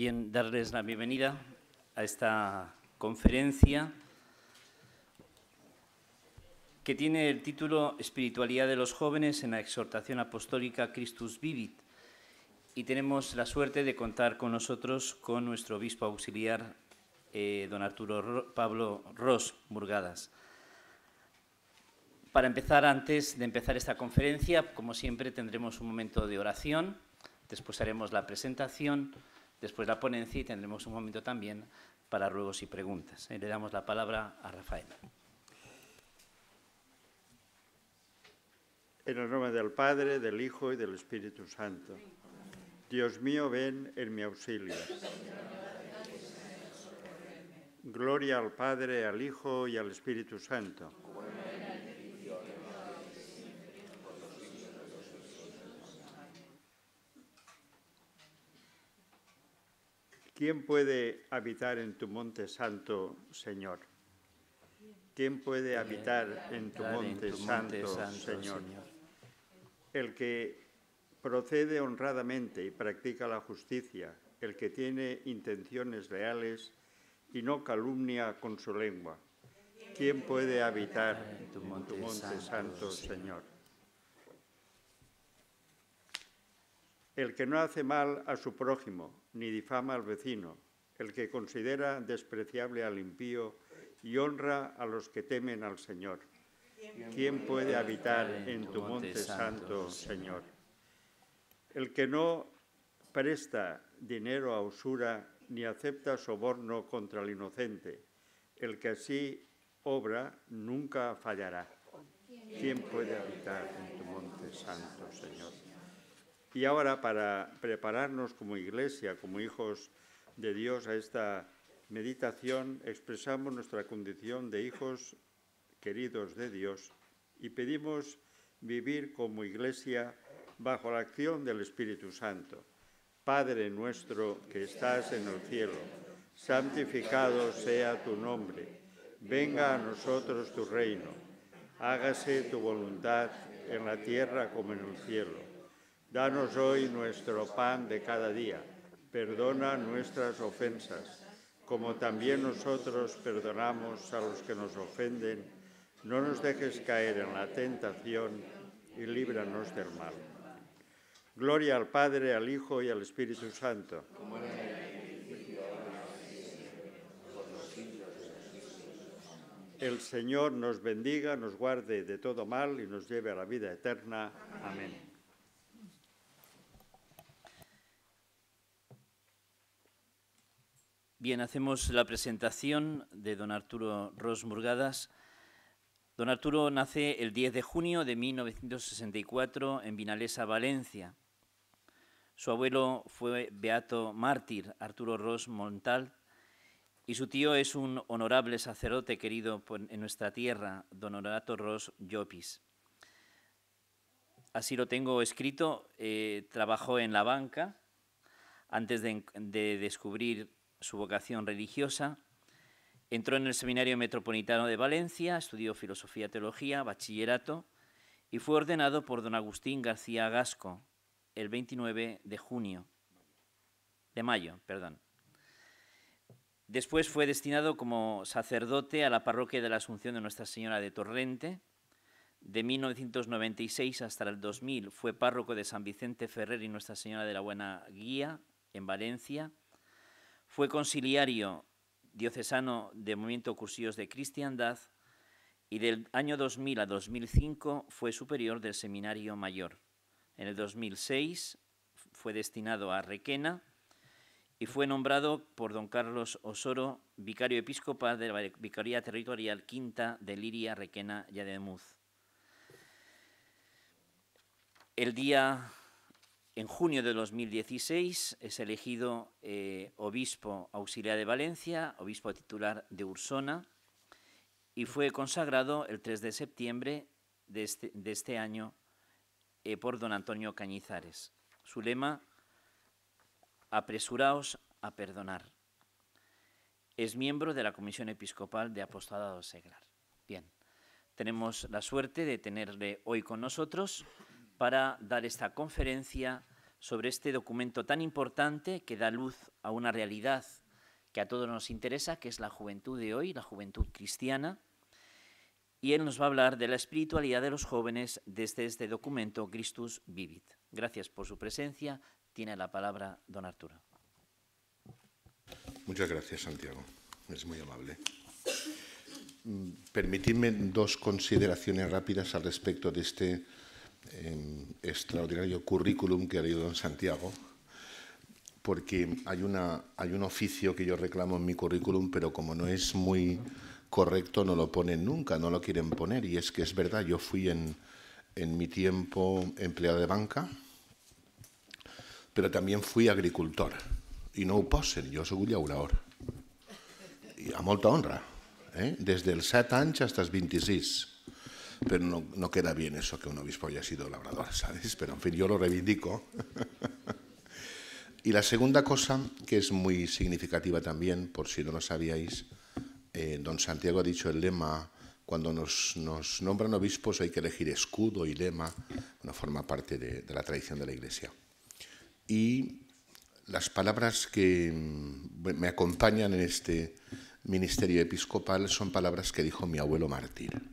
Bien, darles la bienvenida a esta conferencia que tiene el título Espiritualidad de los jóvenes en la exhortación apostólica Christus Vivit. Y tenemos la suerte de contar con nosotros con nuestro obispo auxiliar, eh, don Arturo Pablo Ros Murgadas. Para empezar, antes de empezar esta conferencia, como siempre, tendremos un momento de oración, después haremos la presentación Después la ponencia y tendremos un momento también para ruegos y preguntas. Le damos la palabra a Rafael. En el nombre del Padre, del Hijo y del Espíritu Santo. Dios mío, ven en mi auxilio. Gloria al Padre, al Hijo y al Espíritu Santo ¿Quién puede habitar en tu monte santo, Señor? ¿Quién puede habitar en tu monte santo, Señor? El que procede honradamente y practica la justicia, el que tiene intenciones leales y no calumnia con su lengua. ¿Quién puede habitar en tu monte, en tu monte santo, Señor? El que no hace mal a su prójimo, ni difama al vecino, el que considera despreciable al impío y honra a los que temen al Señor. ¿Quién puede habitar en tu monte santo, Señor? El que no presta dinero a usura ni acepta soborno contra el inocente, el que así obra nunca fallará. ¿Quién puede habitar en tu monte santo, Señor? Y ahora, para prepararnos como iglesia, como hijos de Dios a esta meditación, expresamos nuestra condición de hijos queridos de Dios y pedimos vivir como iglesia bajo la acción del Espíritu Santo. Padre nuestro que estás en el cielo, santificado sea tu nombre, venga a nosotros tu reino, hágase tu voluntad en la tierra como en el cielo. Danos hoy nuestro pan de cada día. Perdona nuestras ofensas, como también nosotros perdonamos a los que nos ofenden. No nos dejes caer en la tentación y líbranos del mal. Gloria al Padre, al Hijo y al Espíritu Santo. El Señor nos bendiga, nos guarde de todo mal y nos lleve a la vida eterna. Amén. Bien, hacemos la presentación de don Arturo Ros Murgadas. Don Arturo nace el 10 de junio de 1964 en Vinalesa, Valencia. Su abuelo fue Beato Mártir, Arturo Ros Montal, y su tío es un honorable sacerdote querido en nuestra tierra, don Honorato Ros Llopis. Así lo tengo escrito, eh, trabajó en la banca antes de descubrir su vocación religiosa. Entró en el Seminario Metropolitano de Valencia, estudió filosofía, teología, bachillerato y fue ordenado por don Agustín García Gasco el 29 de junio de mayo, perdón. Después fue destinado como sacerdote a la parroquia de la Asunción de Nuestra Señora de Torrente. De 1996 hasta el 2000 fue párroco de San Vicente Ferrer y Nuestra Señora de la Buena Guía en Valencia. Fue conciliario diocesano de Movimiento Cursillos de Cristiandad y del año 2000 a 2005 fue superior del Seminario Mayor. En el 2006 fue destinado a Requena y fue nombrado por don Carlos Osoro vicario episcopal de la Vicaría Territorial Quinta de Liria, Requena y Ademuz. El día en junio de 2016 es elegido eh, obispo auxiliar de Valencia, obispo titular de Ursona, y fue consagrado el 3 de septiembre de este, este año eh, por don Antonio Cañizares. Su lema, apresuraos a perdonar. Es miembro de la Comisión Episcopal de Apostolado Seglar. Bien, tenemos la suerte de tenerle hoy con nosotros para dar esta conferencia sobre este documento tan importante que da luz a una realidad que a todos nos interesa, que es la juventud de hoy, la juventud cristiana. Y él nos va a hablar de la espiritualidad de los jóvenes desde este documento Christus Vivit. Gracias por su presencia. Tiene la palabra don Arturo. Muchas gracias, Santiago. Es muy amable. Mm, permitidme dos consideraciones rápidas al respecto de este Em, extraordinario currículum que ha ido en Santiago, porque hay, una, hay un oficio que yo reclamo en mi currículum, pero como no es muy correcto, no lo ponen nunca, no lo quieren poner. Y es que es verdad, yo fui en, en mi tiempo empleado de banca, pero también fui agricultor. Y no yo soy un llaurador. y a molta honra, desde el el 7 hasta 26 pero no, queda bien eso que un obispo haya sido labrador, ¿sabes? Pero en fin, yo lo reivindico. y la segunda cosa, que es muy significativa también, por si no lo sabíais, eh, don Santiago ha dicho el lema, cuando nos, nombran obispos hay que elegir escudo y lema, no forma parte de, de la tradición de la Iglesia. Y las palabras que mm, me acompañan en este ministerio episcopal son palabras que dijo mi abuelo mártir.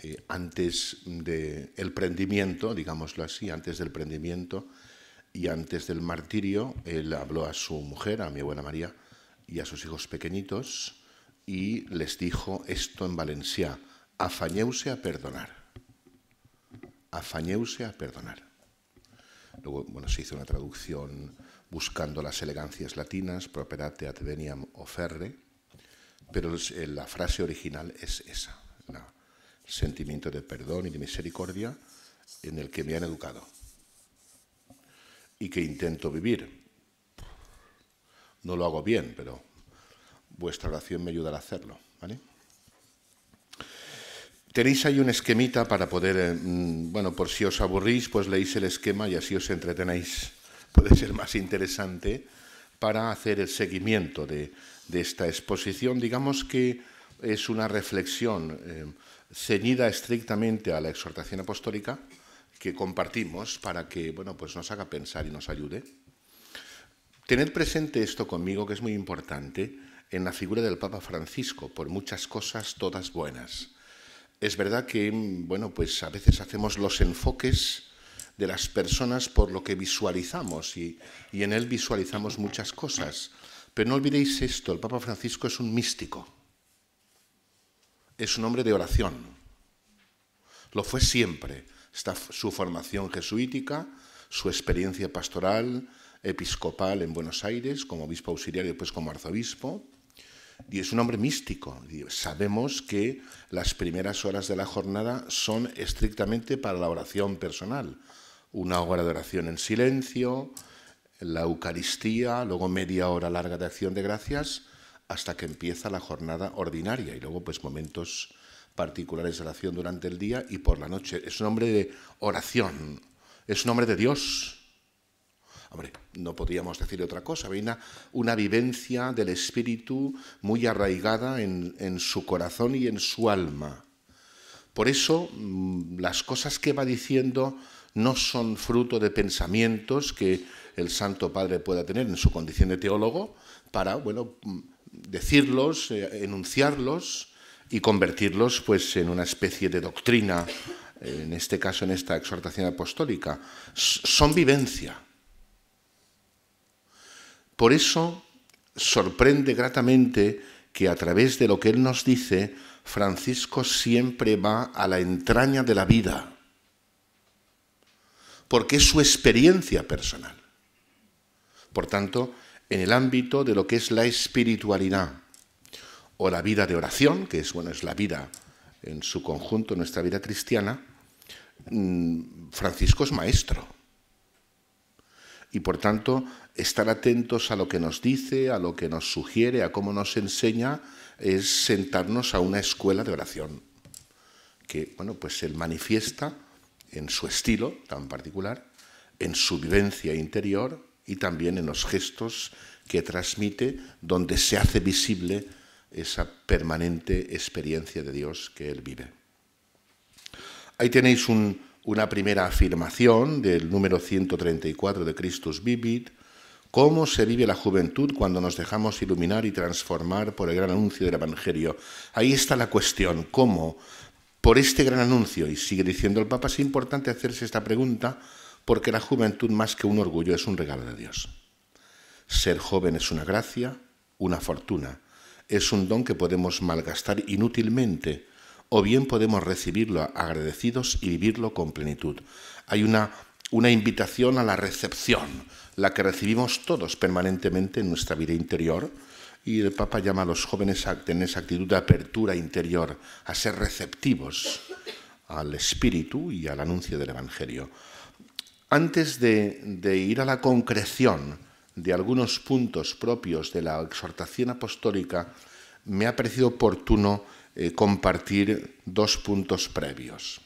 Eh, antes del prendimiento, digámoslo así, antes del prendimiento y antes del martirio, él habló a su mujer, a mi abuela María, y a sus hijos pequeñitos, y les dijo esto en Valencia, afañeuse a perdonar, afañeuse a perdonar. Luego, bueno, se hizo una traducción buscando las elegancias latinas, properate ad veniam oferre, pero la frase original es esa, sentimiento de perdón y de misericordia en el que me han educado y que intento vivir. No lo hago bien, pero vuestra oración me ayudará a hacerlo. Tenéis ahí un esquemita para poder, eh, mm, bueno, por si os aburrís, pues leéis el esquema y así os entretenéis. Puede ser más interesante para hacer el seguimiento de, esta exposición. Digamos que es una reflexión eh, ceñida estrictamente a la exhortación apostólica que compartimos para que bueno, pues nos haga pensar y nos ayude. Tener presente esto conmigo, que es muy importante, en la figura del Papa Francisco, por muchas cosas todas buenas. Es verdad que bueno, pues a veces hacemos los enfoques de las personas por lo que visualizamos y, y en él visualizamos muchas cosas. Pero no olvidéis esto, el Papa Francisco es un místico es un hombre de oración. Lo fue siempre. Está su formación jesuítica, su experiencia pastoral, episcopal en Buenos Aires, como obispo auxiliar y después como arzobispo. Y es un hombre místico. Sabemos que las primeras horas de la jornada son estrictamente para la oración personal. Una hora de oración en silencio, la Eucaristía, luego media hora larga de acción de gracias hasta que empieza la jornada ordinaria y luego pues momentos particulares de oración durante el día y por la noche. Es un hombre de oración, es un hombre de Dios. Hombre, no podríamos decir otra cosa, Hay una, vivencia del espíritu muy arraigada en, en su corazón y en su alma. Por eso mm, las cosas que va diciendo no son fruto de pensamientos que el Santo Padre pueda tener en su condición de teólogo para, bueno, mm, decirlos, eh, enunciarlos y convertirlos pues, en una especie de doctrina, en este caso en esta exhortación apostólica. Son vivencia. Por eso sorprende gratamente que a través de lo que él nos dice, Francisco siempre va a la entraña de la vida, porque es su experiencia personal. Por tanto, en el ámbito de lo que es la espiritualidad o la vida de oración, que es, bueno, es la vida en su conjunto, nuestra vida cristiana, mm, Francisco es maestro. Y por tanto, estar atentos a lo que nos dice, a lo que nos sugiere, a cómo nos enseña, es sentarnos a una escuela de oración, que, bueno, pues él manifiesta en su estilo tan particular, en su vivencia interior, y también en los gestos que transmite, donde se hace visible esa permanente experiencia de Dios que él vive. Ahí tenéis una primera afirmación del número 134 de Christus Vivit, cómo se vive la juventud cuando nos dejamos iluminar y transformar por el gran anuncio del Evangelio. Ahí está la cuestión, cómo por este gran anuncio, y sigue diciendo el Papa, es importante hacerse esta pregunta, porque la juventud más que un orgullo es un regalo de Dios. Ser joven es una gracia, una fortuna, es un don que podemos malgastar inútilmente o bien podemos recibirlo agradecidos y vivirlo con plenitud. Hay una, una invitación a la recepción, la que recibimos todos permanentemente en nuestra vida interior, y el Papa llama a los jóvenes a tener esa actitud de apertura interior, a ser receptivos al espíritu y al anuncio del Evangelio. Antes de, ir a la concreción de algunos puntos propios de la exhortación apostólica, me ha parecido oportuno eh, compartir dos puntos previos,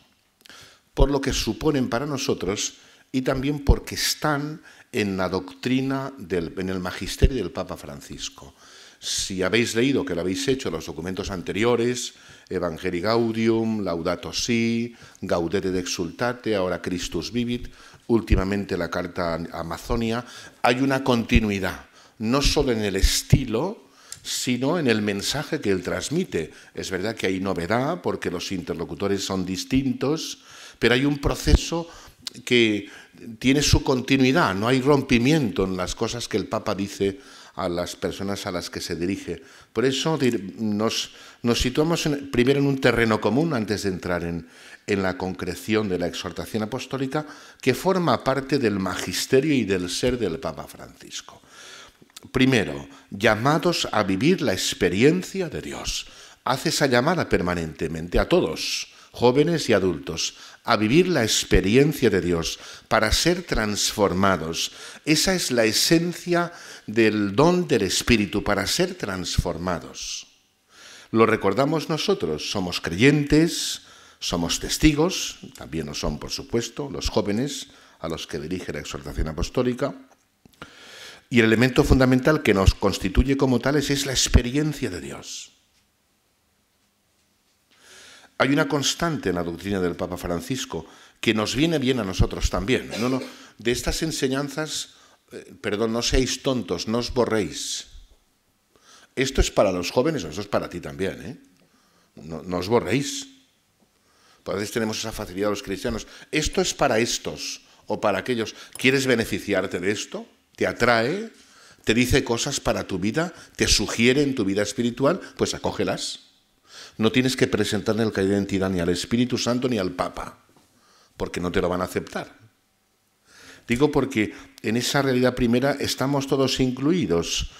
por lo que suponen para nosotros y también porque están en la doctrina, en el magisterio del Papa Francisco. Si habéis leído, que lo habéis hecho los documentos anteriores, Evangelii Gaudium, Laudato Si, Gaudete de Exultate, ahora Christus Vivit, últimamente la carta a Amazonia, hay una continuidad, no solo en el estilo, sino en el mensaje que él transmite. Es verdad que hay novedad porque los interlocutores son distintos, pero hay un proceso que tiene su continuidad, no hay rompimiento en las cosas que el Papa dice a las personas a las que se dirige. Por eso nos, situamos primero en un terreno común antes de entrar en, en la concreción de la exhortación apostólica que forma parte del magisterio y del ser del Papa Francisco. Primero, llamados a vivir la experiencia de Dios. Hace esa llamada permanentemente a todos, jóvenes y adultos, a vivir la experiencia de Dios para ser transformados. Esa es la esencia del don del Espíritu, para ser transformados. Lo recordamos nosotros, somos creyentes, somos testigos, también lo son, por supuesto, los jóvenes a los que dirige la exhortación apostólica. Y el elemento fundamental que nos constituye como tales es la experiencia de Dios. Hay una constante en la doctrina del Papa Francisco que nos viene bien a nosotros también. de estas enseñanzas, eh, perdón, no seáis tontos, no os borréis. Esto es para los jóvenes, eso es para ti también. ¿eh? No, no os borréis. Por eso tenemos esa facilidad los cristianos. Esto es para estos o para aquellos. ¿Quieres beneficiarte de esto? ¿Te atrae? ¿Te dice cosas para tu vida? ¿Te sugiere en tu vida espiritual? Pues acógelas. No tienes que presentarle la identidad ni al Espíritu Santo ni al Papa, porque no te lo van a aceptar. Digo porque en esa realidad primera estamos todos incluidos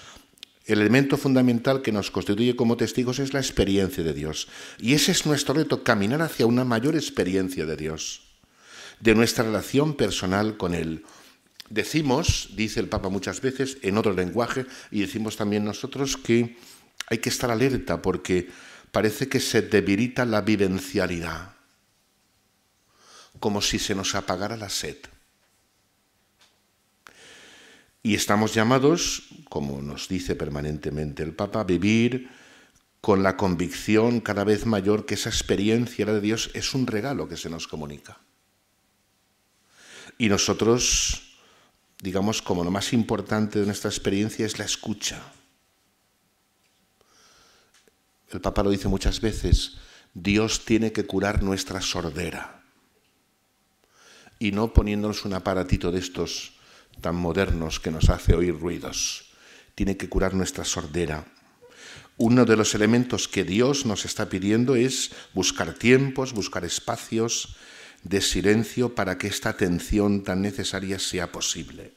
el elemento fundamental que nos constituye como testigos es la experiencia de Dios. Y ese es nuestro reto, caminar hacia una mayor experiencia de Dios, de nuestra relación personal con Él. Decimos, dice el Papa muchas veces, en otro lenguaje, y decimos también nosotros que hay que estar alerta porque parece que se debilita la vivencialidad, como si se nos apagara la sed. Y estamos llamados, como nos dice permanentemente el Papa, a vivir con la convicción cada vez mayor que esa experiencia de Dios es un regalo que se nos comunica. Y nosotros, digamos, como lo más importante de nuestra experiencia es la escucha. El Papa lo dice muchas veces, Dios tiene que curar nuestra sordera. Y no poniéndonos un aparatito de estos tan modernos que nos hace oír ruidos. Tiene que curar nuestra sordera. Uno de los elementos que Dios nos está pidiendo es buscar tiempos, buscar espacios de silencio para que esta atención tan necesaria sea posible.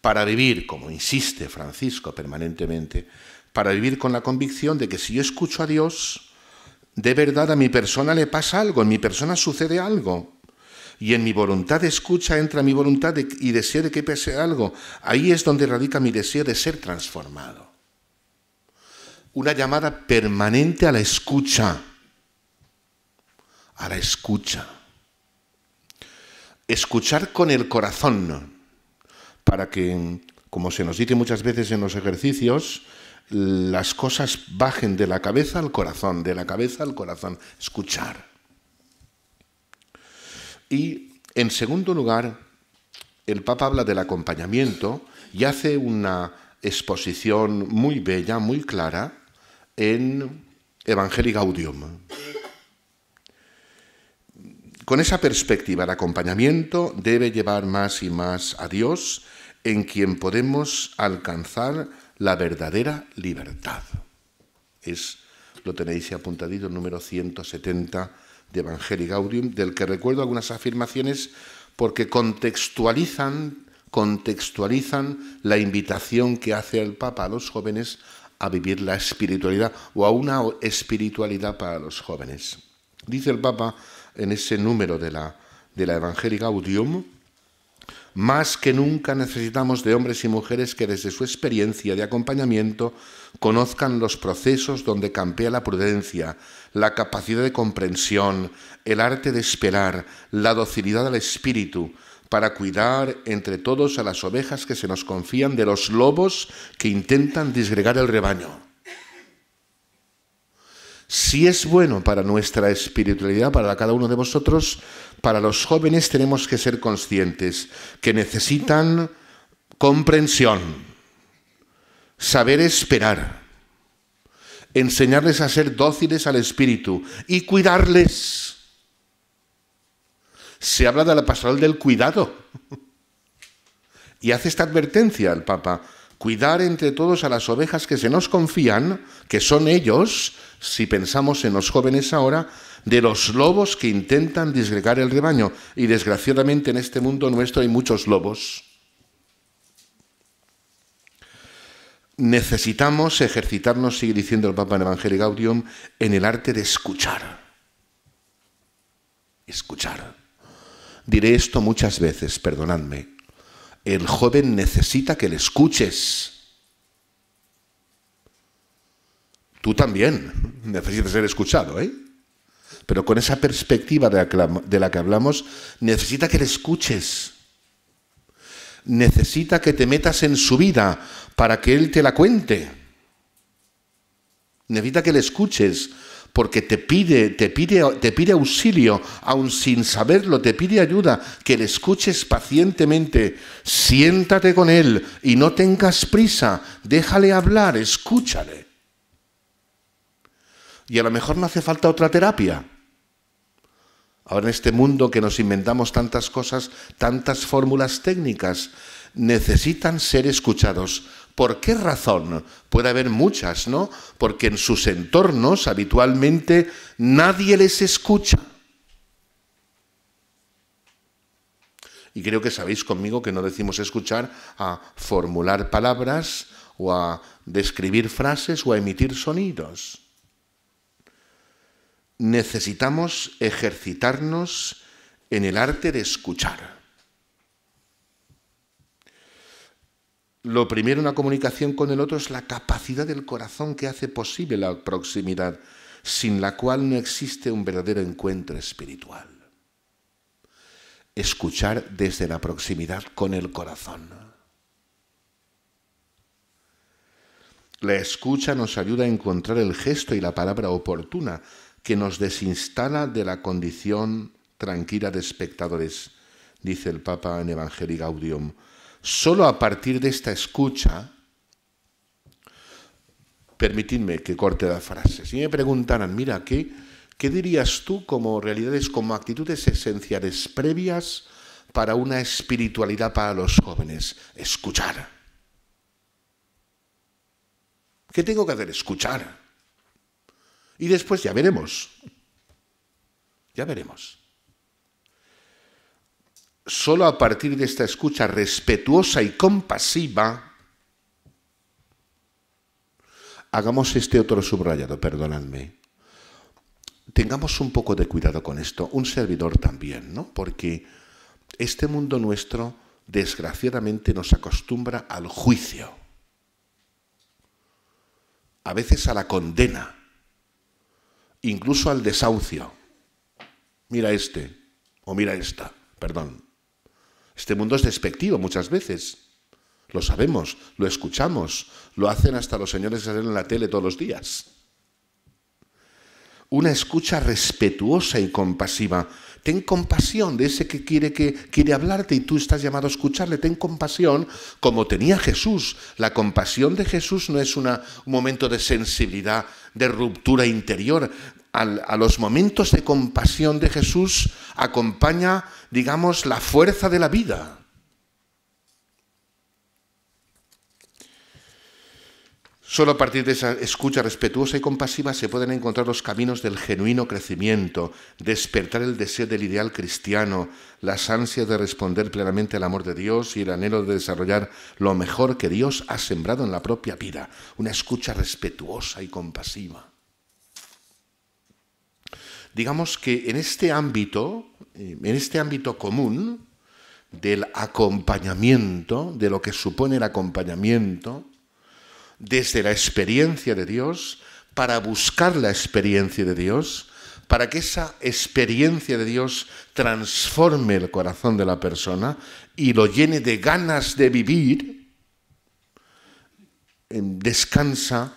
Para vivir, como insiste Francisco permanentemente, para vivir con la convicción de que si yo escucho a Dios, de verdad a mi persona le pasa algo, en mi persona sucede algo y en mi voluntad de escucha entra mi voluntad y deseo de que pese algo. Ahí es donde radica mi deseo de ser transformado. Una llamada permanente a la escucha. A la escucha. Escuchar con el corazón, para que, como se nos dice muchas veces en los ejercicios, las cosas bajen de la cabeza al corazón, de la cabeza al corazón. Escuchar. Y en segundo lugar, el Papa habla del acompañamiento y hace una exposición muy bella, muy clara, en Evangelii Gaudium. Con esa perspectiva, el acompañamiento debe llevar más y más a Dios, en quien podemos alcanzar la verdadera libertad. Es, lo tenéis apuntadito, el número 170 de Evangelii Gaudium, del que recuerdo algunas afirmaciones porque contextualizan, contextualizan la invitación que hace el Papa a los jóvenes a vivir la espiritualidad o a una espiritualidad para los jóvenes. Dice el Papa en ese número de la, de la Evangelii Gaudium, más que nunca necesitamos de hombres y mujeres que desde su experiencia de acompañamiento conozcan los procesos donde campea la prudencia, la capacidad de comprensión, el arte de esperar, la docilidad al espíritu, para cuidar entre todos a las ovejas que se nos confían de los lobos que intentan disgregar el rebaño. Si es bueno para nuestra espiritualidad, para cada uno de vosotros, para los jóvenes tenemos que ser conscientes que necesitan comprensión saber esperar, enseñarles a ser dóciles al Espíritu y cuidarles. Se habla de la pastoral del cuidado. Y hace esta advertencia el Papa, cuidar entre todos a las ovejas que se nos confían, que son ellos, si pensamos en los jóvenes ahora, de los lobos que intentan disgregar el rebaño. Y desgraciadamente en este mundo nuestro hay muchos lobos necesitamos ejercitarnos, sigue diciendo el Papa en Evangelii Gaudium, en el arte de escuchar. Escuchar. Diré esto muchas veces, perdonadme. El joven necesita que le escuches. Tú también necesitas ser escuchado, ¿eh? Pero con esa perspectiva de la que hablamos, necesita que le escuches necesita que te metas en su vida para que Él te la cuente. Necesita que le escuches, porque te pide, te pide, te pide auxilio, aun sin saberlo, te pide ayuda, que le escuches pacientemente, siéntate con él y no tengas prisa, déjale hablar, escúchale. Y a lo mejor no hace falta otra terapia, Ahora en este mundo que nos inventamos tantas cosas, tantas fórmulas técnicas, necesitan ser escuchados. ¿Por qué razón? Puede haber muchas, ¿no? Porque en sus entornos habitualmente nadie les escucha. Y creo que sabéis conmigo que no decimos escuchar a formular palabras o a describir frases o a emitir sonidos necesitamos ejercitarnos en el arte de escuchar. Lo primero en la comunicación con el otro es la capacidad del corazón que hace posible la proximidad, sin la cual no existe un verdadero encuentro espiritual. Escuchar desde la proximidad con el corazón. La escucha nos ayuda a encontrar el gesto y la palabra oportuna que nos desinstala de la condición tranquila de espectadores, dice el Papa en Evangelii Gaudium. Solo a partir de esta escucha, permitidme que corte la frase, si me preguntaran, mira, ¿qué, qué dirías tú como realidades, como actitudes esenciales previas para una espiritualidad para los jóvenes? Escuchar. ¿Qué tengo que hacer? Escuchar. Y después ya veremos. Ya veremos. Solo a partir de esta escucha respetuosa y compasiva, hagamos este otro subrayado, perdonadme. Tengamos un poco de cuidado con esto, un servidor también, ¿no? Porque este mundo nuestro, desgraciadamente, nos acostumbra al juicio, a veces a la condena incluso al desahucio. Mira este, o mira esta, perdón. Este mundo es despectivo muchas veces. Lo sabemos, lo escuchamos, lo hacen hasta los señores que salen en la tele todos los días. Una escucha respetuosa y compasiva Ten compasión de ese que quiere, que quiere hablarte y tú estás llamado a escucharle. Ten compasión como tenía Jesús. La compasión de Jesús no es un momento de sensibilidad, de ruptura interior. a los momentos de compasión de Jesús acompaña, digamos, la fuerza de la vida Solo a partir de esa escucha respetuosa y compasiva se pueden encontrar los caminos del genuino crecimiento, despertar el deseo del ideal cristiano, las ansias de responder plenamente al amor de Dios y el anhelo de desarrollar lo mejor que Dios ha sembrado en la propia vida, una escucha respetuosa y compasiva. Digamos que en este ámbito, en este ámbito común del acompañamiento, de lo que supone el acompañamiento, desde la experiencia de Dios, para buscar la experiencia de Dios, para que esa experiencia de Dios transforme el corazón de la persona y lo llene de ganas de vivir, descansa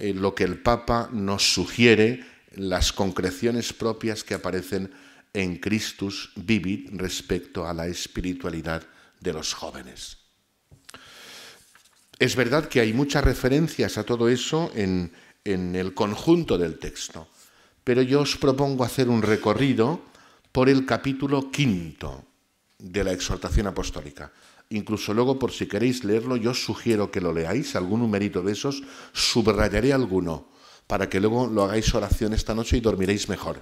lo que el Papa nos sugiere, las concreciones propias que aparecen en Christus Vivir respecto a la espiritualidad de los jóvenes. Es verdad que hay muchas referencias a todo eso en, el conjunto del texto, pero yo os propongo hacer un recorrido por el capítulo quinto de la exhortación apostólica. Incluso luego, por si queréis leerlo, yo os sugiero que lo leáis, algún numerito de esos, subrayaré alguno, para que luego lo hagáis oración esta noche y dormiréis mejor.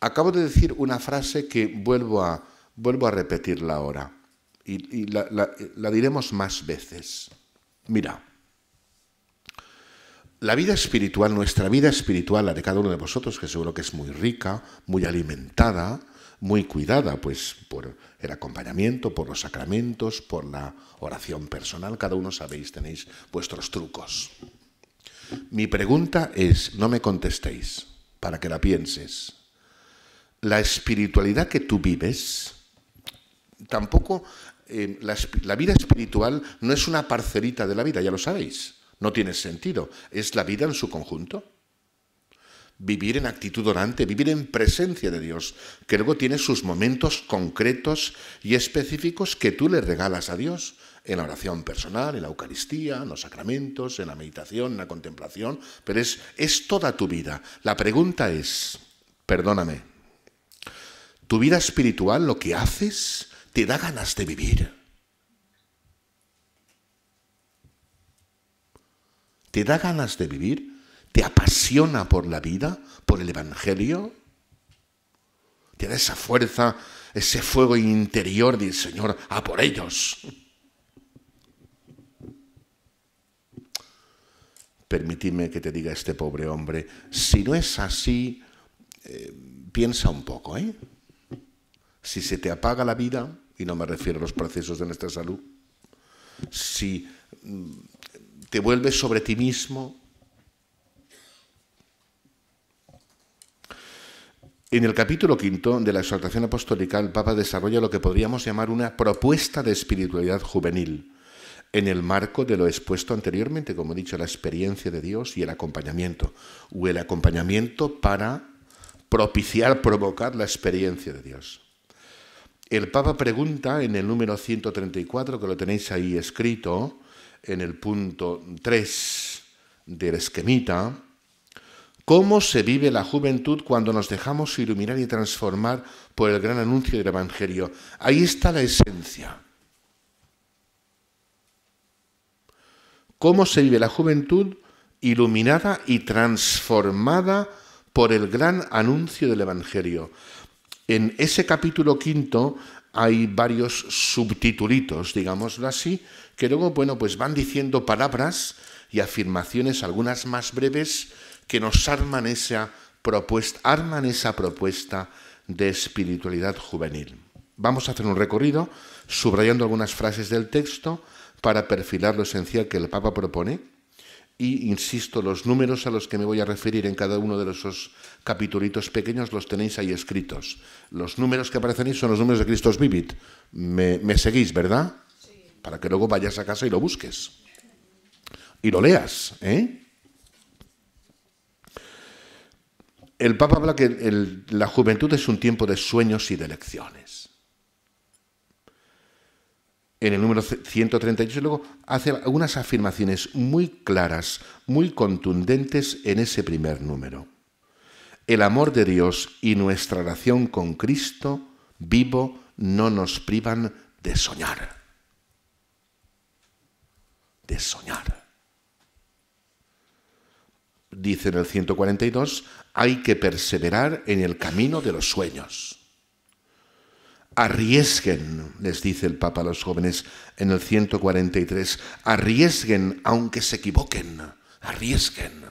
Acabo de decir una frase que vuelvo a, vuelvo a repetirla ahora y, la, la diremos más veces. Mira, la vida espiritual, nuestra vida espiritual, la de cada uno de vosotros, que seguro que es muy rica, muy alimentada, muy cuidada, pues por el acompañamiento, por los sacramentos, por la oración personal, cada uno sabéis, tenéis vuestros trucos. Mi pregunta es, no me contestéis, para que la pienses. La espiritualidad que tú vives, tampoco eh, la, vida espiritual no es una parcelita de la vida, ya lo sabéis. No tiene sentido. Es la vida en su conjunto vivir en actitud orante, vivir en presencia de Dios, que luego tiene sus momentos concretos y específicos que tú le regalas a Dios, en la oración personal, en la Eucaristía, en los sacramentos, en la meditación, en la contemplación, pero es, es toda tu vida. La pregunta es, perdóname, ¿tu vida espiritual, lo que haces, te da ganas de vivir. ¿Te da ganas de vivir? ¿Te apasiona por la vida, por el Evangelio? ¿Te da esa fuerza, ese fuego interior del Señor a por ellos? Permitidme que te diga este pobre hombre, si no es así, eh, piensa un poco, ¿eh? Si se te apaga la vida, y no me refiero a los procesos de nuestra salud, si mm, te vuelves sobre ti mismo, En el capítulo quinto de la exaltación apostólica, el Papa desarrolla lo que podríamos llamar una propuesta de espiritualidad juvenil, en el marco de lo expuesto anteriormente, como he dicho, la experiencia de Dios y el acompañamiento, o el acompañamiento para propiciar, provocar la experiencia de Dios. El Papa pregunta en el número 134, que lo tenéis ahí escrito, en el punto 3 del esquemita, ¿cómo se vive la juventud cuando nos dejamos iluminar y transformar por el gran anuncio del Evangelio? Ahí está la esencia. ¿Cómo se vive la juventud iluminada y transformada por el gran anuncio del Evangelio? En ese capítulo quinto hay varios subtitulitos, digámoslo así, que luego, bueno, pues van diciendo palabras y afirmaciones, algunas más breves, que nos arman esa propuesta, arman esa propuesta de espiritualidad juvenil. Vamos a hacer un recorrido subrayando algunas frases del texto para perfilar lo esencial que el Papa propone y, insisto, los números a los que me voy a referir en cada uno de los capitulitos pequeños los tenéis ahí escritos. Los números que aparecen ahí son los números de Cristos Vivid... Me, seguís, ¿verdad? Para que luego vayas a casa y lo busques. Y lo leas, ¿eh? El Papa habla que la juventud es un tiempo de sueños y de lecciones. En el número 138 luego hace algunas afirmaciones muy claras, muy contundentes en ese primer número el amor de Dios y nuestra relación con Cristo vivo no nos privan de soñar. De soñar. Dice en el 142, hay que perseverar en el camino de los sueños. Arriesguen, les dice el Papa a los jóvenes en el 143, arriesguen aunque se equivoquen, arriesguen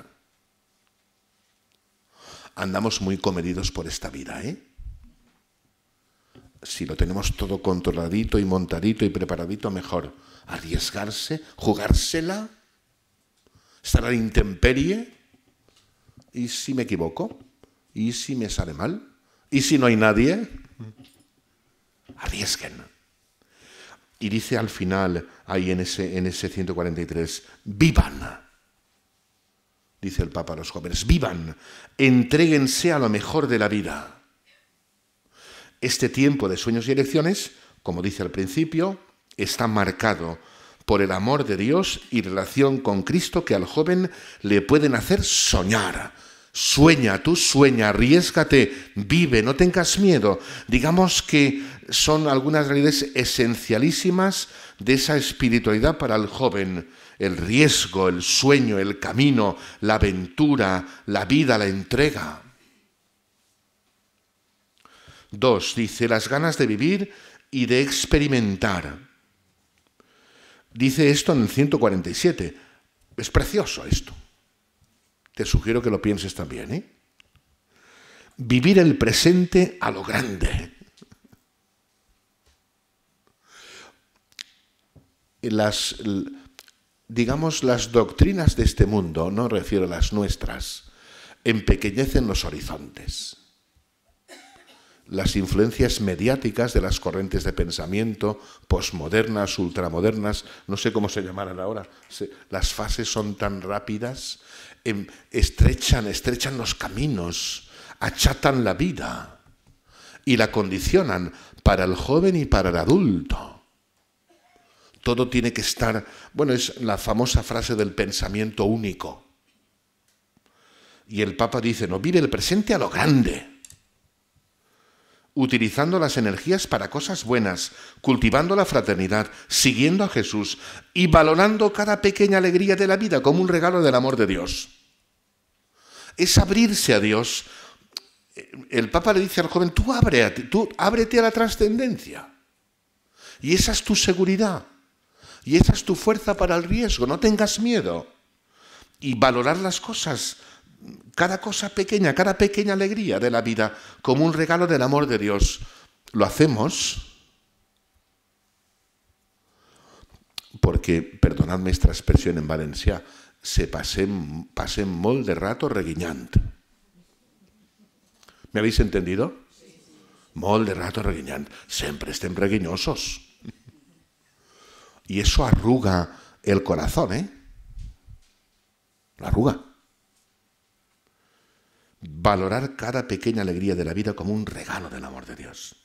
andamos muy comedidos por esta vida, ¿eh? Si lo tenemos todo controladito y montadito y preparadito, mejor arriesgarse, jugársela, estar a intemperie. ¿Y si me equivoco? ¿Y si me sale mal? ¿Y si no hay nadie? Arriesguen. Y dice al final, ahí en ese, en ese 143, vivan dice el Papa a los jóvenes, vivan, entréguense a lo mejor de la vida. Este tiempo de sueños y elecciones, como dice al principio, está marcado por el amor de Dios y relación con Cristo que al joven le pueden hacer soñar. Sueña, tú sueña, arriesgate, vive, no tengas miedo. Digamos que son algunas realidades esencialísimas de esa espiritualidad para el joven el riesgo, el sueño, el camino, la aventura, la vida, la entrega. Dos, dice, las ganas de vivir y de experimentar. Dice esto en el 147. Es precioso esto. Te sugiero que lo pienses también. ¿eh? Vivir el presente a lo grande. Las, digamos, las doctrinas de este mundo, no refiero a las nuestras, empequeñecen los horizontes. Las influencias mediáticas de las corrientes de pensamiento, posmodernas, ultramodernas, no sé cómo se llamarán ahora, las fases son tan rápidas, em, estrechan, estrechan los caminos, achatan la vida y la condicionan para el joven y para el adulto todo tiene que estar, bueno, es la famosa frase del pensamiento único. Y el Papa dice, no, vive el presente a lo grande, utilizando las energías para cosas buenas, cultivando la fraternidad, siguiendo a Jesús y valorando cada pequeña alegría de la vida como un regalo del amor de Dios. Es abrirse a Dios. El Papa le dice al joven, tú, ábrete, tú a la trascendencia. Y esa es tu seguridad. Y esa es tu fuerza para el riesgo, no tengas miedo. Y valorar las cosas, cada cosa pequeña, cada pequeña alegría de la vida, como un regalo del amor de Dios. Lo hacemos porque, perdonadme esta expresión en Valencia, se pasen, pasen molde de rato reguiñant. ¿Me habéis entendido? Molde de rato reguiñant. siempre estén reguiñosos. Y eso arruga el corazón, ¿eh? arruga. Valorar cada pequeña alegría de la vida como un regalo del amor de Dios.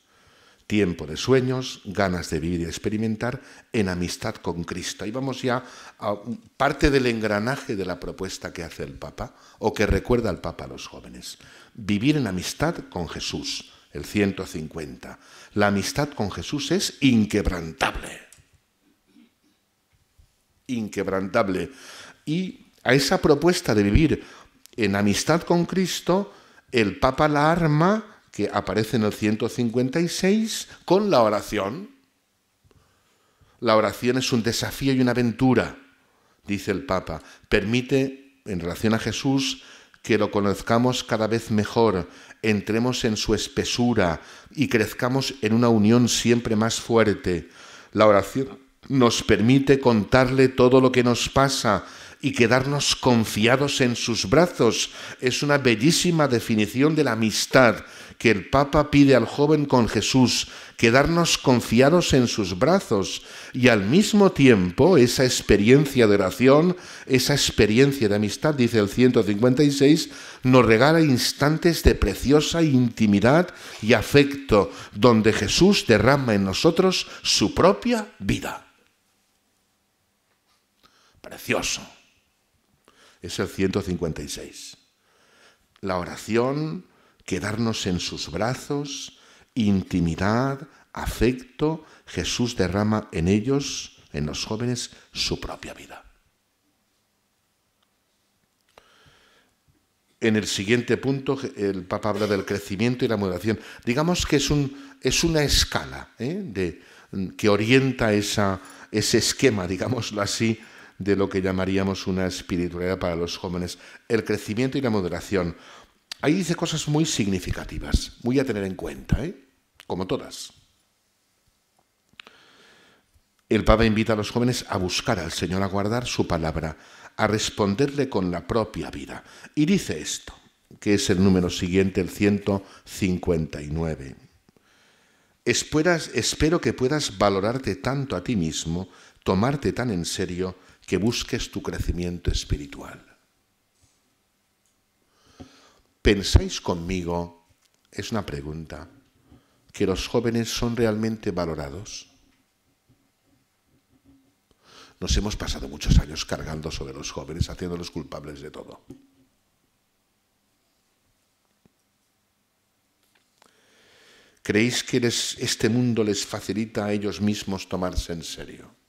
Tiempo de sueños, ganas de vivir y experimentar en amistad con Cristo. Ahí vamos ya a parte del engranaje de la propuesta que hace el Papa o que recuerda el Papa a los jóvenes. Vivir en amistad con Jesús, el 150. La amistad con Jesús es inquebrantable inquebrantable. Y a esa propuesta de vivir en amistad con Cristo, el Papa la arma, que aparece en el 156, con la oración. La oración es un desafío y una aventura, dice el Papa. Permite, en relación a Jesús, que lo conozcamos cada vez mejor, entremos en su espesura y crezcamos en una unión siempre más fuerte. La oración nos permite contarle todo lo que nos pasa y quedarnos confiados en sus brazos. Es una bellísima definición de la amistad que el Papa pide al joven con Jesús, quedarnos confiados en sus brazos y al mismo tiempo esa experiencia de oración, esa experiencia de amistad, dice el 156, nos regala instantes de preciosa intimidad y afecto, donde Jesús derrama en nosotros su propia vida precioso. Es el 156. La oración, quedarnos en sus brazos, intimidad, afecto, Jesús derrama en ellos, en los jóvenes, su propia vida. En el siguiente punto, el Papa habla del crecimiento y la moderación. Digamos que es, un, es una escala ¿eh? de, que orienta esa, ese esquema, digámoslo así, de lo que llamaríamos una espiritualidad para los jóvenes, el crecimiento y la moderación. Ahí dice cosas muy significativas, muy a tener en cuenta, ¿eh? como todas. El Papa invita a los jóvenes a buscar al Señor, a guardar su palabra, a responderle con la propia vida. Y dice esto, que es el número siguiente, el 159. Esperas, espero que puedas valorarte tanto a ti mismo, tomarte tan en serio, que busques tu crecimiento espiritual. ¿Pensáis conmigo? Es una pregunta. ¿Que los jóvenes son realmente valorados? Nos hemos pasado muchos años cargando sobre los jóvenes, haciéndolos culpables de todo. ¿Creéis que este mundo les facilita a ellos mismos tomarse en serio?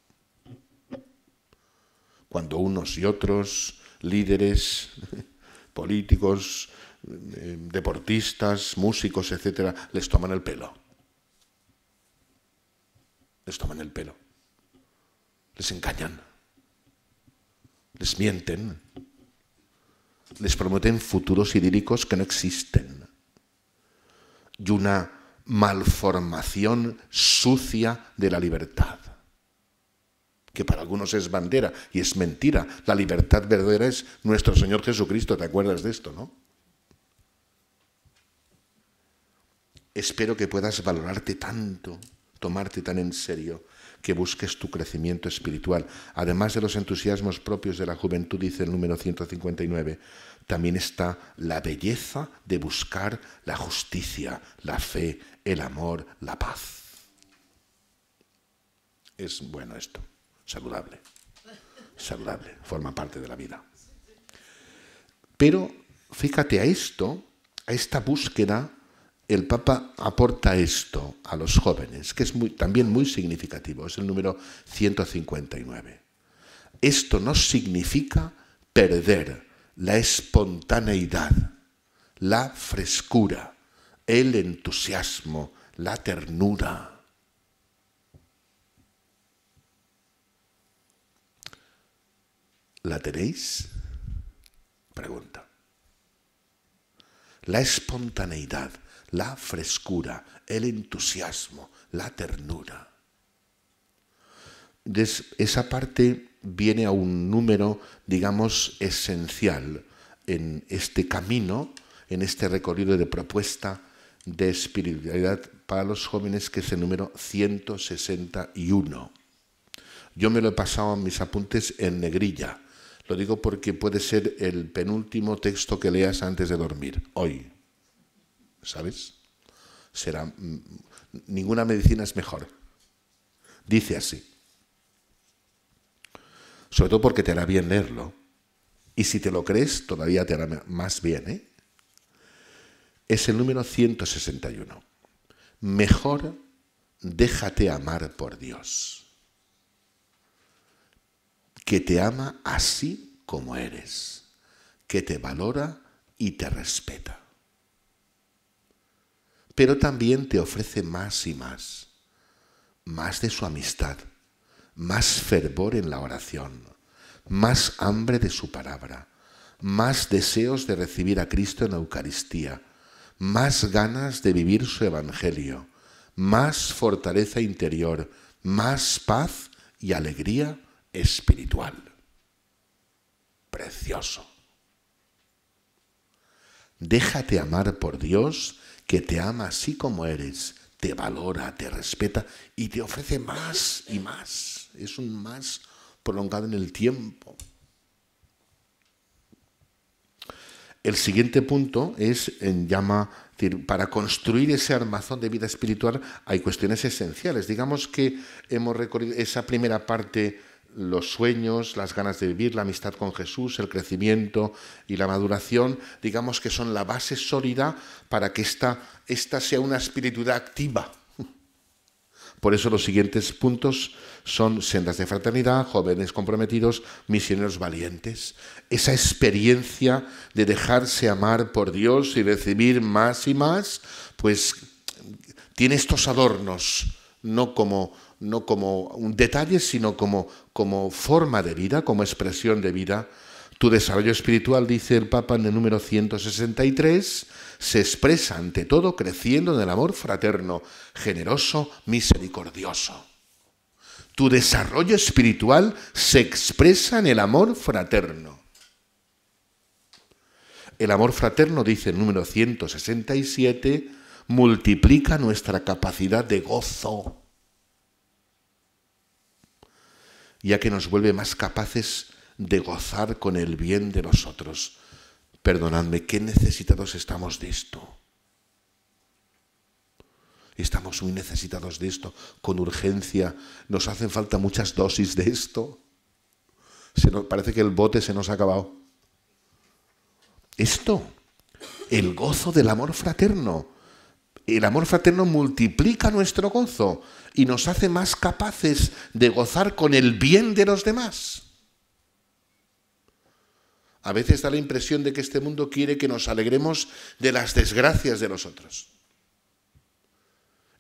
cuando unos y otros, líderes políticos, eh, deportistas, músicos, etcétera, les toman el pelo. Les toman el pelo. Les engañan. Les mienten. Les prometen futuros idílicos que no existen. Y una malformación sucia de la libertad que para algunos es bandera y es mentira. La libertad verdadera es nuestro Señor Jesucristo, ¿te acuerdas de esto, no? Espero que puedas valorarte tanto, tomarte tan en serio, que busques tu crecimiento espiritual. Además de los entusiasmos propios de la juventud, dice el número 159, también está la belleza de buscar la justicia, la fe, el amor, la paz. Es bueno esto saludable. Saludable, forma parte de la vida. Pero fíjate a esto, a esta búsqueda, el Papa aporta esto a los jóvenes, que es también muy significativo, es el número 159. Esto no significa perder la espontaneidad, la frescura, el entusiasmo, la ternura ¿La tenéis? Pregunta. La espontaneidad, la frescura, el entusiasmo, la ternura. esa parte viene a un número, digamos, esencial en este camino, en este recorrido de propuesta de espiritualidad para los jóvenes, que es el número 161. Yo me lo he pasado en mis apuntes en negrilla, lo digo porque puede ser el penúltimo texto que leas antes de dormir, hoy. ¿Sabes? Será. Mm, ninguna medicina es mejor. Dice así. Sobre todo porque te hará bien leerlo. Y si te lo crees, todavía te hará más bien. ¿eh? Es el número 161. Mejor déjate amar por Dios que te ama así como eres, que te valora y te respeta. Pero también te ofrece más y más, más de su amistad, más fervor en la oración, más hambre de su palabra, más deseos de recibir a Cristo en la Eucaristía, más ganas de vivir su Evangelio, más fortaleza interior, más paz y alegría espiritual. Precioso. Déjate amar por Dios, que te ama así como eres, te valora, te respeta y te ofrece más y más. Es un más prolongado en el tiempo. El siguiente punto es en llama, para construir ese armazón de vida espiritual hay cuestiones esenciales. Digamos que hemos recorrido esa primera parte los sueños, las ganas de vivir, la amistad con Jesús, el crecimiento y la maduración, digamos que son la base sólida para que esta, esta sea una espiritualidad activa. Por eso los siguientes puntos son sendas de fraternidad, jóvenes comprometidos, misioneros valientes. Esa experiencia de dejarse amar por Dios y recibir más y más, pues tiene estos adornos, no como, no como un detalle, sino como como forma de vida, como expresión de vida. Tu desarrollo espiritual, dice el Papa en el número 163, se expresa ante todo creciendo en el amor fraterno, generoso, misericordioso. Tu desarrollo espiritual se expresa en el amor fraterno. El amor fraterno, dice el número 167, multiplica nuestra capacidad de gozo ya que nos vuelve más capaces de gozar con el bien de nosotros. Perdonadme, qué necesitados estamos de esto. Estamos muy necesitados de esto, con urgencia. Nos hacen falta muchas dosis de esto. Se nos, parece que el bote se nos ha acabado. Esto, el gozo del amor fraterno, el amor fraterno multiplica nuestro gozo y nos hace más capaces de gozar con el bien de los demás. A veces da la impresión de que este mundo quiere que nos alegremos de las desgracias de los otros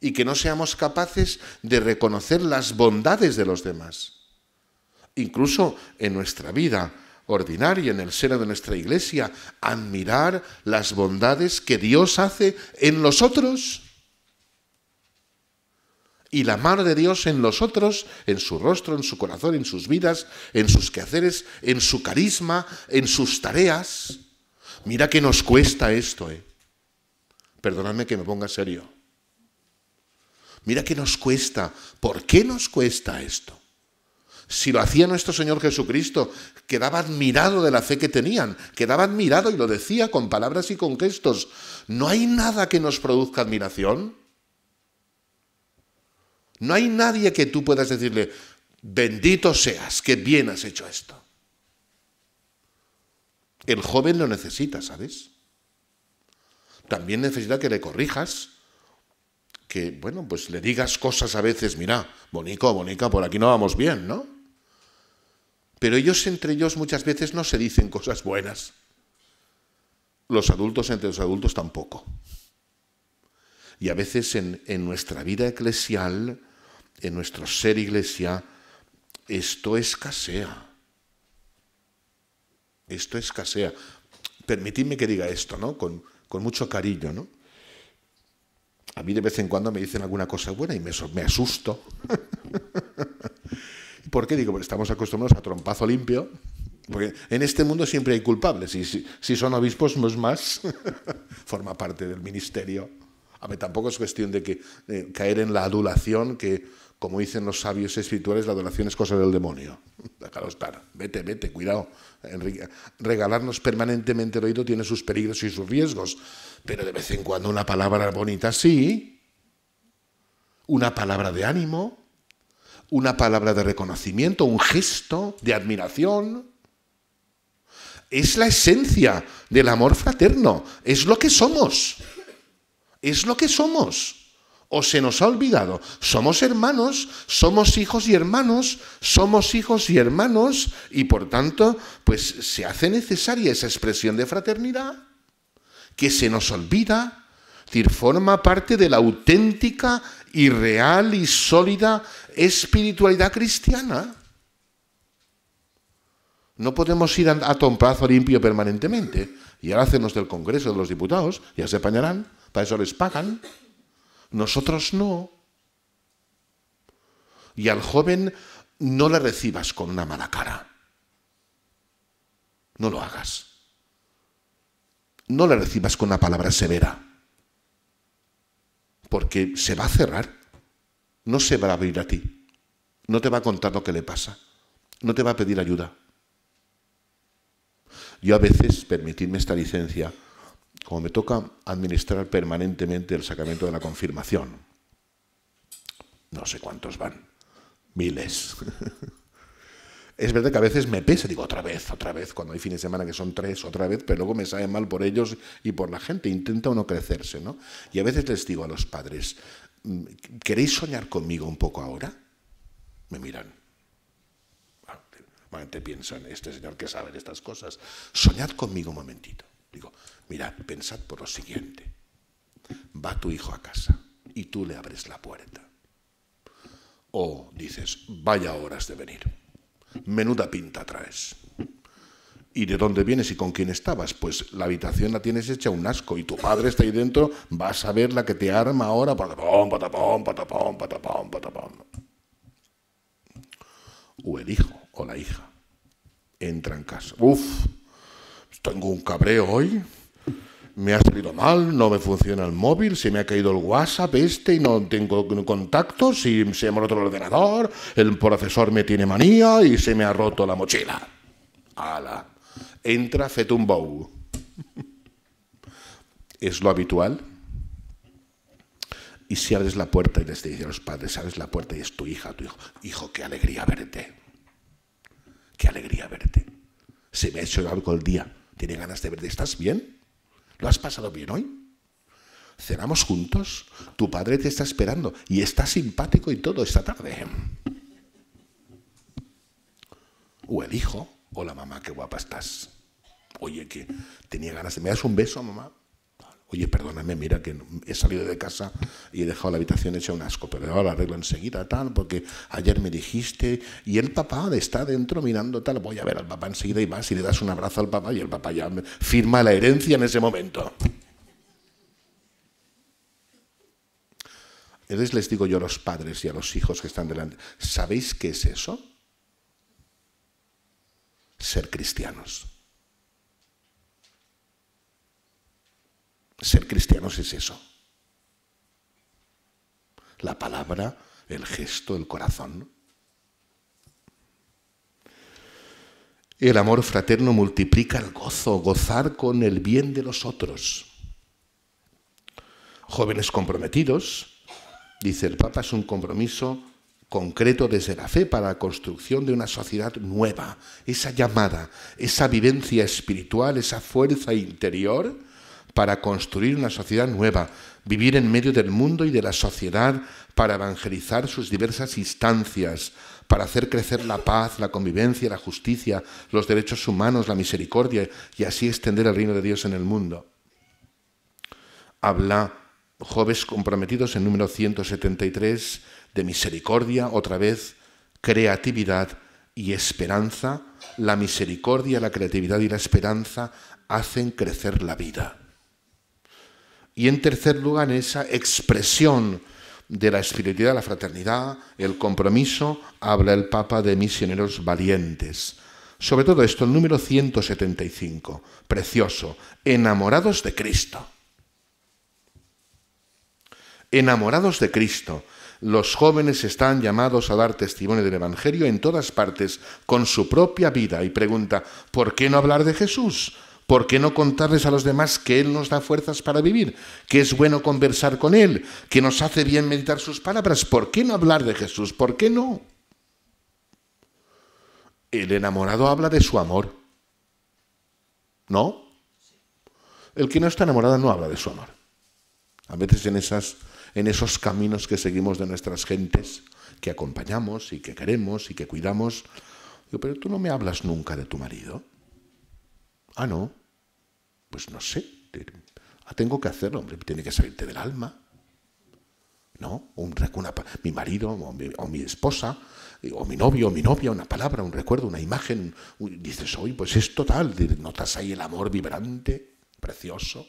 y que no seamos capaces de reconocer las bondades de los demás. Incluso en nuestra vida ordinaria en el seno de nuestra iglesia, admirar las bondades que Dios hace en los otros. Y la mano de Dios en los otros, en su rostro, en su corazón, en sus vidas, en sus quehaceres, en su carisma, en sus tareas. Mira que nos cuesta esto, ¿eh? Perdonadme que me ponga serio. Mira que nos cuesta. ¿Por qué nos cuesta esto? Si lo hacía nuestro Señor Jesucristo, quedaba admirado de la fe que tenían, quedaba admirado y lo decía con palabras y con gestos. No hay nada que nos produzca admiración. No hay nadie que tú puedas decirle, bendito seas, que bien has hecho esto. El joven lo necesita, ¿sabes? También necesita que le corrijas, que, bueno, pues le digas cosas a veces, mira, bonico, bonica, por aquí no vamos bien, ¿no? pero ellos entre ellos muchas veces no se dicen cosas buenas. Los adultos entre los adultos tampoco. Y a veces en, nuestra vida eclesial, en nuestro ser iglesia, esto escasea. Esto escasea. Permitidme que diga esto, ¿no? Con, con mucho cariño, ¿no? A mí de vez en cuando me dicen alguna cosa buena y me, me asusto. ¿Por qué digo? Porque estamos acostumbrados a trompazo limpio. Porque en este mundo siempre hay culpables. Y si, son obispos, no es pues más. Forma parte del ministerio. A ver, tampoco es cuestión de caer en la adulación, que como dicen los sabios espirituales, la adulación es cosa del demonio. Déjalo estar. Vete, vete, cuidado. Enrique, regalarnos permanentemente el oído tiene sus peligros y sus riesgos. Pero de vez en cuando una palabra bonita sí. Una palabra de ánimo una palabra de reconocimiento, un gesto de admiración. Es la esencia del amor fraterno, es lo que somos, es lo que somos. O se nos ha olvidado, somos hermanos, somos hijos y hermanos, somos hijos y hermanos, y por tanto, pues se hace necesaria esa expresión de fraternidad que se nos olvida, decir, forma parte de la auténtica y real y sólida espiritualidad cristiana. No podemos ir a, tompazo limpio permanentemente. Y ahora hacen del Congreso, de los diputados, ya se apañarán, para eso les pagan. Nosotros no. Y al joven no le recibas con una mala cara. No lo hagas. No le recibas con una palabra severa. Porque se va a cerrar no se va a abrir a ti, no te va a contar lo que le pasa, no te va a pedir ayuda. Yo a veces, permitidme esta licencia, como me toca administrar permanentemente el sacramento de la confirmación, no sé cuántos van, miles. es verdad que a veces me pesa, digo, otra vez, otra vez, cuando hay fines de semana que son tres, otra vez, pero luego me sale mal por ellos y por la gente, intenta uno crecerse, ¿no? Y a veces les digo a los padres, ¿queréis soñar conmigo un poco ahora? Me miran. Te piensan, este señor que sabe de estas cosas. Soñad conmigo un momentito. Digo, mirad, pensad por lo siguiente. Va tu hijo a casa y tú le abres la puerta. O dices, vaya horas de venir. Menuda pinta traes. ¿Y de dónde vienes y con quién estabas? Pues la habitación la tienes hecha un asco y tu padre está ahí dentro, vas a ver la que te arma ahora. Patapón, patapón, patapón, patapón, patapón. O el hijo o la hija entra en casa. Uf, tengo un cabreo hoy. Me ha salido mal, no me funciona el móvil, se me ha caído el WhatsApp este y no tengo contacto, si se me ha roto el ordenador, el profesor me tiene manía y se me ha roto la mochila. ¡Hala! entra fet es lo habitual. Y si abres la puerta y les dicen a los padres, abres la puerta y es tu hija, tu hijo, hijo, qué alegría verte. Qué alegría verte. Se me ha hecho algo el día. Tiene ganas de verte. ¿Estás bien? ¿Lo has pasado bien hoy? ¿Cenamos juntos? Tu padre te está esperando y está simpático y todo esta tarde. O el hijo, o la mamá, qué guapa estás. Oye, que tenía ganas, de... ¿me das un beso, mamá? Oye, perdóname, mira que he salido de casa y he dejado la habitación hecha un asco, pero ahora la arreglo enseguida, tal, porque ayer me dijiste, y el papá está adentro mirando, tal, voy a ver al papá enseguida y vas y le das un abrazo al papá y el papá ya firma la herencia en ese momento. Entonces les digo yo a los padres y a los hijos que están delante, ¿sabéis qué es eso? Ser cristianos. Ser cristianos es eso. La palabra, el gesto, el corazón. El amor fraterno multiplica el gozo, gozar con el bien de los otros. Jóvenes comprometidos, dice el Papa, es un compromiso concreto desde la fe para la construcción de una sociedad nueva. Esa llamada, esa vivencia espiritual, esa fuerza interior para construir una sociedad nueva, vivir en medio del mundo y de la sociedad para evangelizar sus diversas instancias, para hacer crecer la paz, la convivencia, la justicia, los derechos humanos, la misericordia y así extender el reino de Dios en el mundo. Habla Jóvenes comprometidos en número 173 de misericordia, otra vez, creatividad y esperanza. La misericordia, la creatividad y la esperanza hacen crecer la vida. Y en tercer lugar, en esa expresión de la espiritualidad, la fraternidad, el compromiso, habla el Papa de misioneros valientes. Sobre todo esto, el número 175, precioso, enamorados de Cristo. Enamorados de Cristo. Los jóvenes están llamados a dar testimonio del Evangelio en todas partes, con su propia vida. Y pregunta, ¿por qué no hablar de Jesús? ¿Por qué no contarles a los demás que Él nos da fuerzas para vivir? Que es bueno conversar con Él, que nos hace bien meditar sus palabras. ¿Por qué no hablar de Jesús? ¿Por qué no? El enamorado habla de su amor. ¿No? El que no está enamorado no habla de su amor. A veces en, esas, en esos caminos que seguimos de nuestras gentes, que acompañamos y que queremos y que cuidamos, digo, pero tú no me hablas nunca de tu marido. Ah, no. Pues no sé, ah, tengo que hacerlo, hombre, tiene que salirte del alma. ¿No? Un, mi marido o mi, esposa, o mi novio o mi novia, una palabra, un recuerdo, una imagen. dices, hoy, pues es total. Notas ahí el amor vibrante, precioso.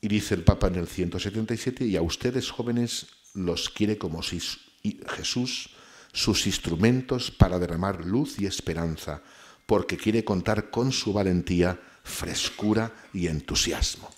Y dice el Papa en el 177, y a ustedes jóvenes los quiere como si Jesús sus instrumentos para derramar luz y esperanza porque quiere contar con su valentía, frescura y entusiasmo.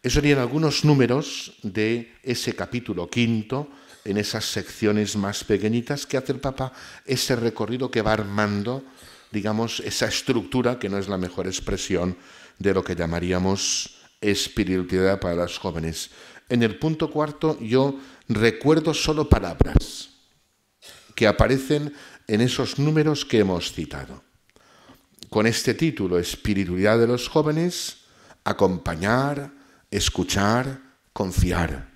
Eso serían algunos números de ese capítulo quinto, en esas secciones más pequeñitas que hace el Papa, ese recorrido que va armando, digamos, esa estructura, que no es la mejor expresión de lo que llamaríamos espiritualidad para las jóvenes. En el punto cuarto yo recuerdo solo palabras que aparecen en esos números que hemos citado. Con este título, Espiritualidad de los jóvenes, acompañar, escuchar, confiar.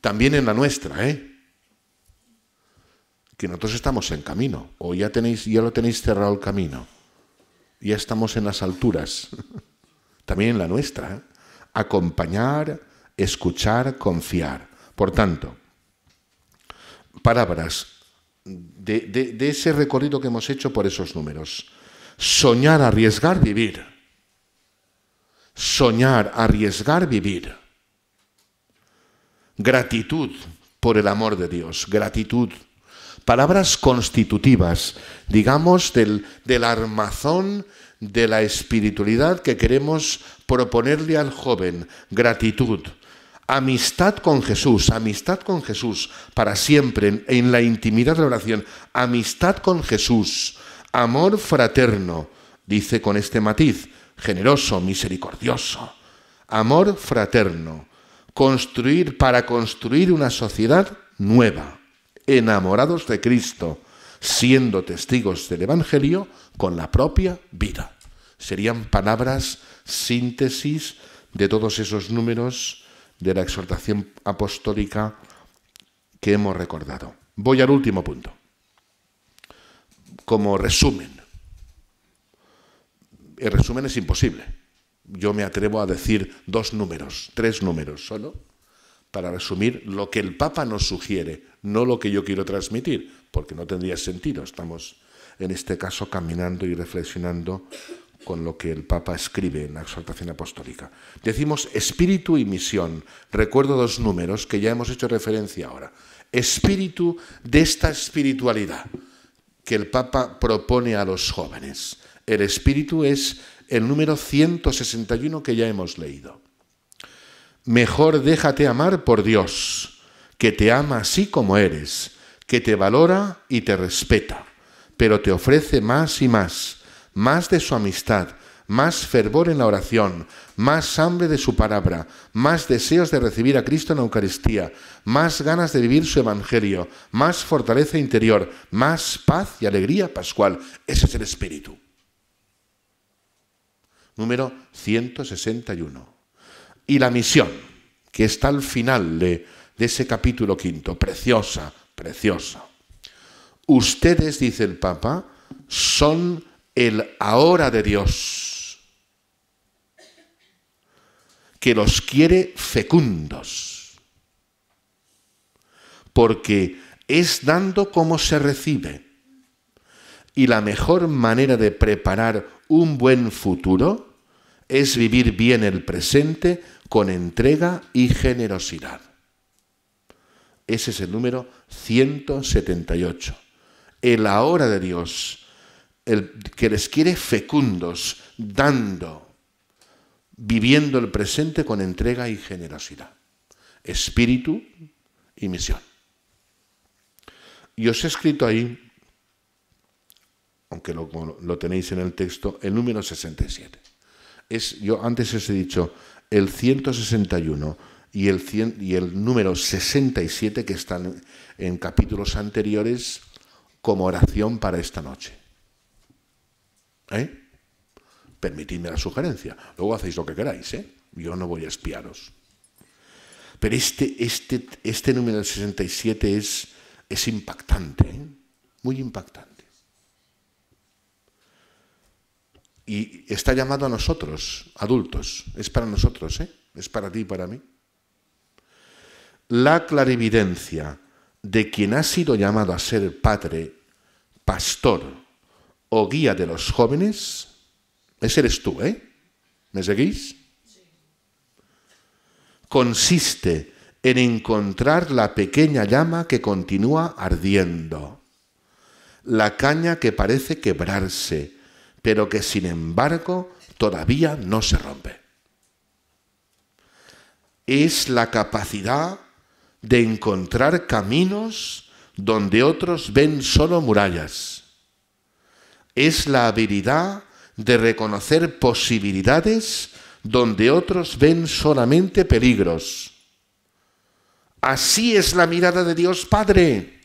También en la nuestra, ¿eh? Que nosotros estamos en camino, o ya, tenéis, ya lo tenéis cerrado el camino, ya estamos en las alturas, también en la nuestra, ¿eh? acompañar, escuchar, confiar. Por tanto, palabras de, ese recorrido que hemos hecho por esos números. Soñar, arriesgar, vivir. Soñar, arriesgar, vivir. Gratitud por el amor de Dios, gratitud. Palabras constitutivas, digamos, del, del armazón de la espiritualidad que queremos proponerle al joven. Gratitud, Amistad con Jesús, amistad con Jesús para siempre en la intimidad de la oración. Amistad con Jesús, amor fraterno, dice con este matiz, generoso, misericordioso. Amor fraterno, construir para construir una sociedad nueva, enamorados de Cristo, siendo testigos del Evangelio con la propia vida. Serían palabras, síntesis de todos esos números de la exhortación apostólica que hemos recordado. Voy al último punto. Como resumen. El resumen es imposible. Yo me atrevo a decir dos números, tres números solo, para resumir lo que el Papa nos sugiere, no lo que yo quiero transmitir, porque no tendría sentido. Estamos en este caso caminando y reflexionando con lo que el Papa escribe en la exhortación apostólica. Decimos espíritu y misión. Recuerdo dos números que ya hemos hecho referencia ahora. Espíritu de esta espiritualidad que el Papa propone a los jóvenes. El espíritu es el número 161 que ya hemos leído. Mejor déjate amar por Dios, que te ama así como eres, que te valora y te respeta, pero te ofrece más y más más de su amistad, más fervor en la oración, más hambre de su palabra, más deseos de recibir a Cristo en la Eucaristía, más ganas de vivir su Evangelio, más fortaleza interior, más paz y alegría pascual. Ese es el espíritu. Número 161. Y la misión, que está al final de, de ese capítulo quinto, preciosa, preciosa. Ustedes, dice el Papa, son el ahora de Dios, que los quiere fecundos, porque es dando como se recibe. Y la mejor manera de preparar un buen futuro es vivir bien el presente con entrega y generosidad. Ese es el número 178. El ahora de Dios el, que les quiere fecundos, dando, viviendo el presente con entrega y generosidad. Espíritu y misión. Y os he escrito ahí, aunque lo, lo tenéis en el texto, el número 67. Es, yo antes os he dicho el 161 y el, y el número 67 que están en capítulos anteriores como oración para esta noche. ¿Eh? Permitidme la sugerencia. Luego hacéis lo que queráis, ¿eh? Yo no voy a espiaros. Pero este, este, este número del 67 es, es impactante, ¿eh? muy impactante. Y está llamado a nosotros, adultos. Es para nosotros, Es para ti y para mí. La clarividencia de quien ha sido llamado a ser padre, pastor, o guía de los jóvenes, ese eres tú, ¿eh? ¿Me seguís? Consiste en encontrar la pequeña llama que continúa ardiendo, la caña que parece quebrarse, pero que sin embargo todavía no se rompe. Es la capacidad de encontrar caminos donde otros ven solo murallas es la habilidad de reconocer posibilidades donde otros ven solamente peligros. Así es la mirada de Dios Padre,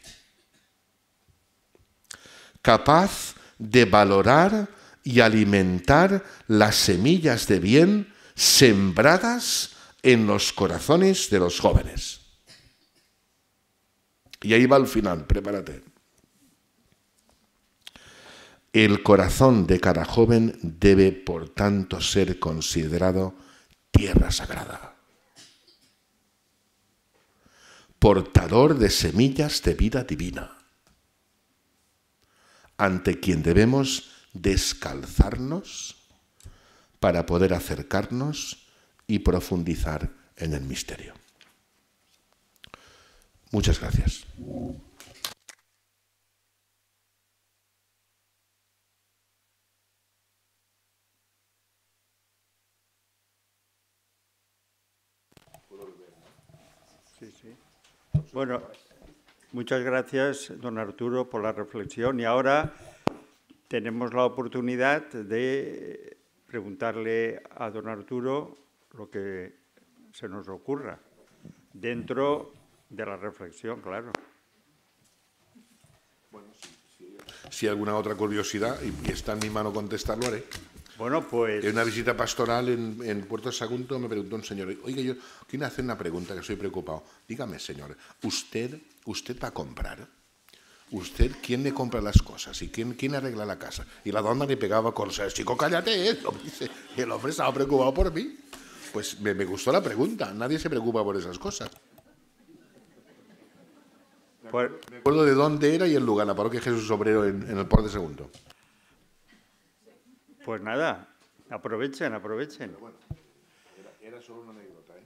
capaz de valorar y alimentar las semillas de bien sembradas en los corazones de los jóvenes. Y ahí va el final, prepárate. El corazón de cada joven debe, por tanto, ser considerado tierra sagrada, portador de semillas de vida divina, ante quien debemos descalzarnos para poder acercarnos y profundizar en el misterio. Muchas gracias. Bueno, muchas gracias, don Arturo, por la reflexión. Y ahora tenemos la oportunidad de preguntarle a don Arturo lo que se nos ocurra, dentro de la reflexión, claro. Bueno, si, alguna otra curiosidad y, está en mi mano contestar, lo haré. Bueno, pues... En una visita pastoral en, Puerto Sagunto me preguntó un señor, oiga, yo quiero hacer una pregunta que estoy preocupado. Dígame, señor, ¿usted, usted va a comprar? ¿Usted quién le compra las cosas? ¿Y quién, quién arregla la casa? Y la dona le pegaba cosas. Chico, cállate, ¿eh? Y el hombre estaba preocupado por mí. Pues me, gustó la pregunta. Nadie se preocupa por esas cosas. Pues- me acuerdo de dónde era y el lugar, la parroquia Jesús Obrero en, en el Puerto Segundo. Pues nada, aprovechen, aprovechen. solo una anécdota. ¿eh?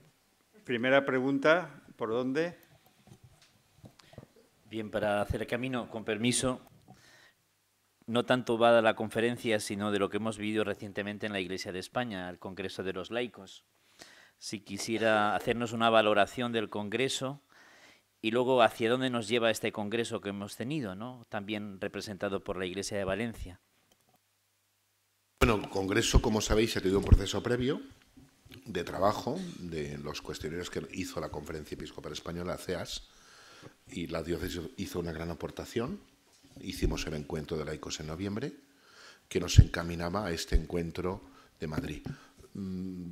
Primera pregunta, ¿por dónde? Bien, para hacer el camino, con permiso, no tanto va de la conferencia, sino de lo que hemos vivido recientemente en la Iglesia de España, el Congreso de los Laicos. Si quisiera hacernos una valoración del Congreso y luego hacia dónde nos lleva este Congreso que hemos tenido, también representado por la Iglesia de Valencia. Bueno, el Congreso, como sabéis, ha tenido un proceso previo de trabajo de los cuestionarios que hizo la Conferencia Episcopal Española, CEAS, y la diócesis hizo una gran aportación. Hicimos el encuentro de laicos en noviembre, que nos encaminaba a este encuentro de Madrid. Mm,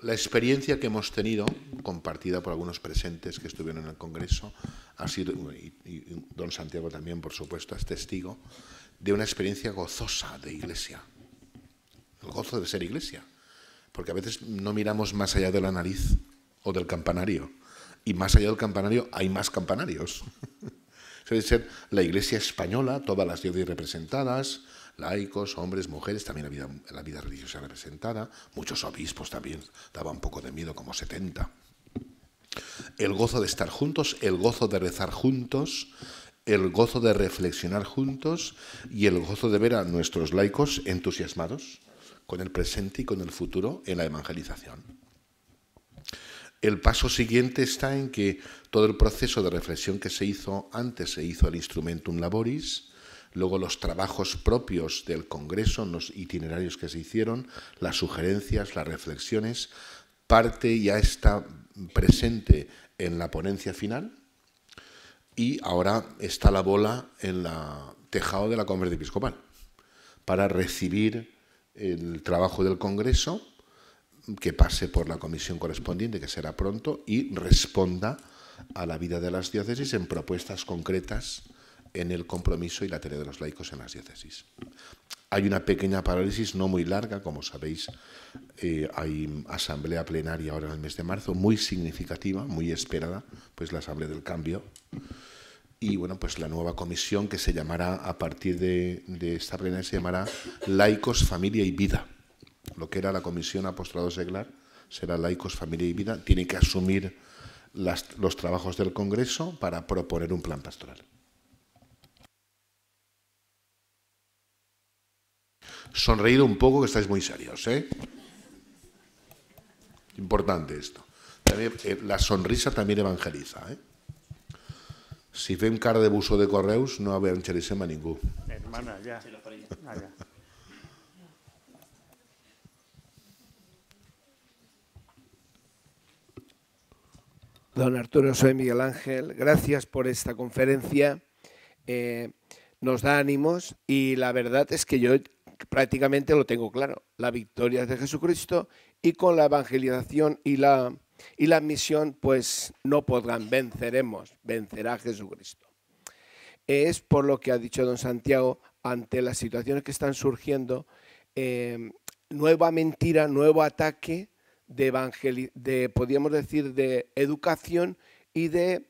la experiencia que hemos tenido, compartida por algunos presentes que estuvieron en el Congreso, ha sido, y don Santiago también, por supuesto, es testigo, de una experiencia gozosa de iglesia el gozo de ser iglesia. Porque a veces no miramos más allá de la nariz o del campanario. Y más allá del campanario hay más campanarios. Suele ser la iglesia española, todas las dioses representadas, laicos, hombres, mujeres, también la vida, la vida religiosa representada, muchos obispos también, daba un poco de miedo, como 70. El gozo de estar juntos, el gozo de rezar juntos, el gozo de reflexionar juntos y el gozo de ver a nuestros laicos entusiasmados con el presente y con el futuro en la evangelización. El paso siguiente está en que todo el proceso de reflexión que se hizo antes se hizo el instrumentum laboris, luego los trabajos propios del Congreso, los itinerarios que se hicieron, las sugerencias, las reflexiones, parte ya está presente en la ponencia final y ahora está la bola en la tejado de la conferencia episcopal para recibir el trabajo del Congreso, que pase por la comisión correspondiente, que será pronto, y responda a la vida de las diócesis en propuestas concretas en el compromiso y la tarea de los laicos en las diócesis. Hay una pequeña parálisis, no muy larga, como sabéis, eh, hay asamblea plenaria ahora en el mes de marzo, muy significativa, muy esperada, pues la Asamblea del Cambio, y bueno, pues la nueva comisión que se llamará a partir de, esta plena se llamará Laicos, Familia y Vida. Lo que era la comisión apostolado seglar será Laicos, Familia y Vida. Tiene que asumir los trabajos del Congreso para proponer un plan pastoral. Sonreído un poco que estáis muy serios, ¿eh? Importante esto. Eh, la sonrisa también evangeliza, ¿eh? Si un car de buzo de correus, no un cherisema ningún Hermana, ya. Ah, Don Arturo, soy Miguel Ángel. Gracias por esta conferencia. Eh, nos da ánimos y la verdad es que yo prácticamente lo tengo claro. La victoria de Jesucristo y con la evangelización y la y la misión, pues no podrán, venceremos, vencerá Jesucristo. Es por lo que ha dicho don Santiago, ante las situaciones que están surgiendo, em, nueva mentira, nuevo ataque de, de, podríamos decir, de educación y de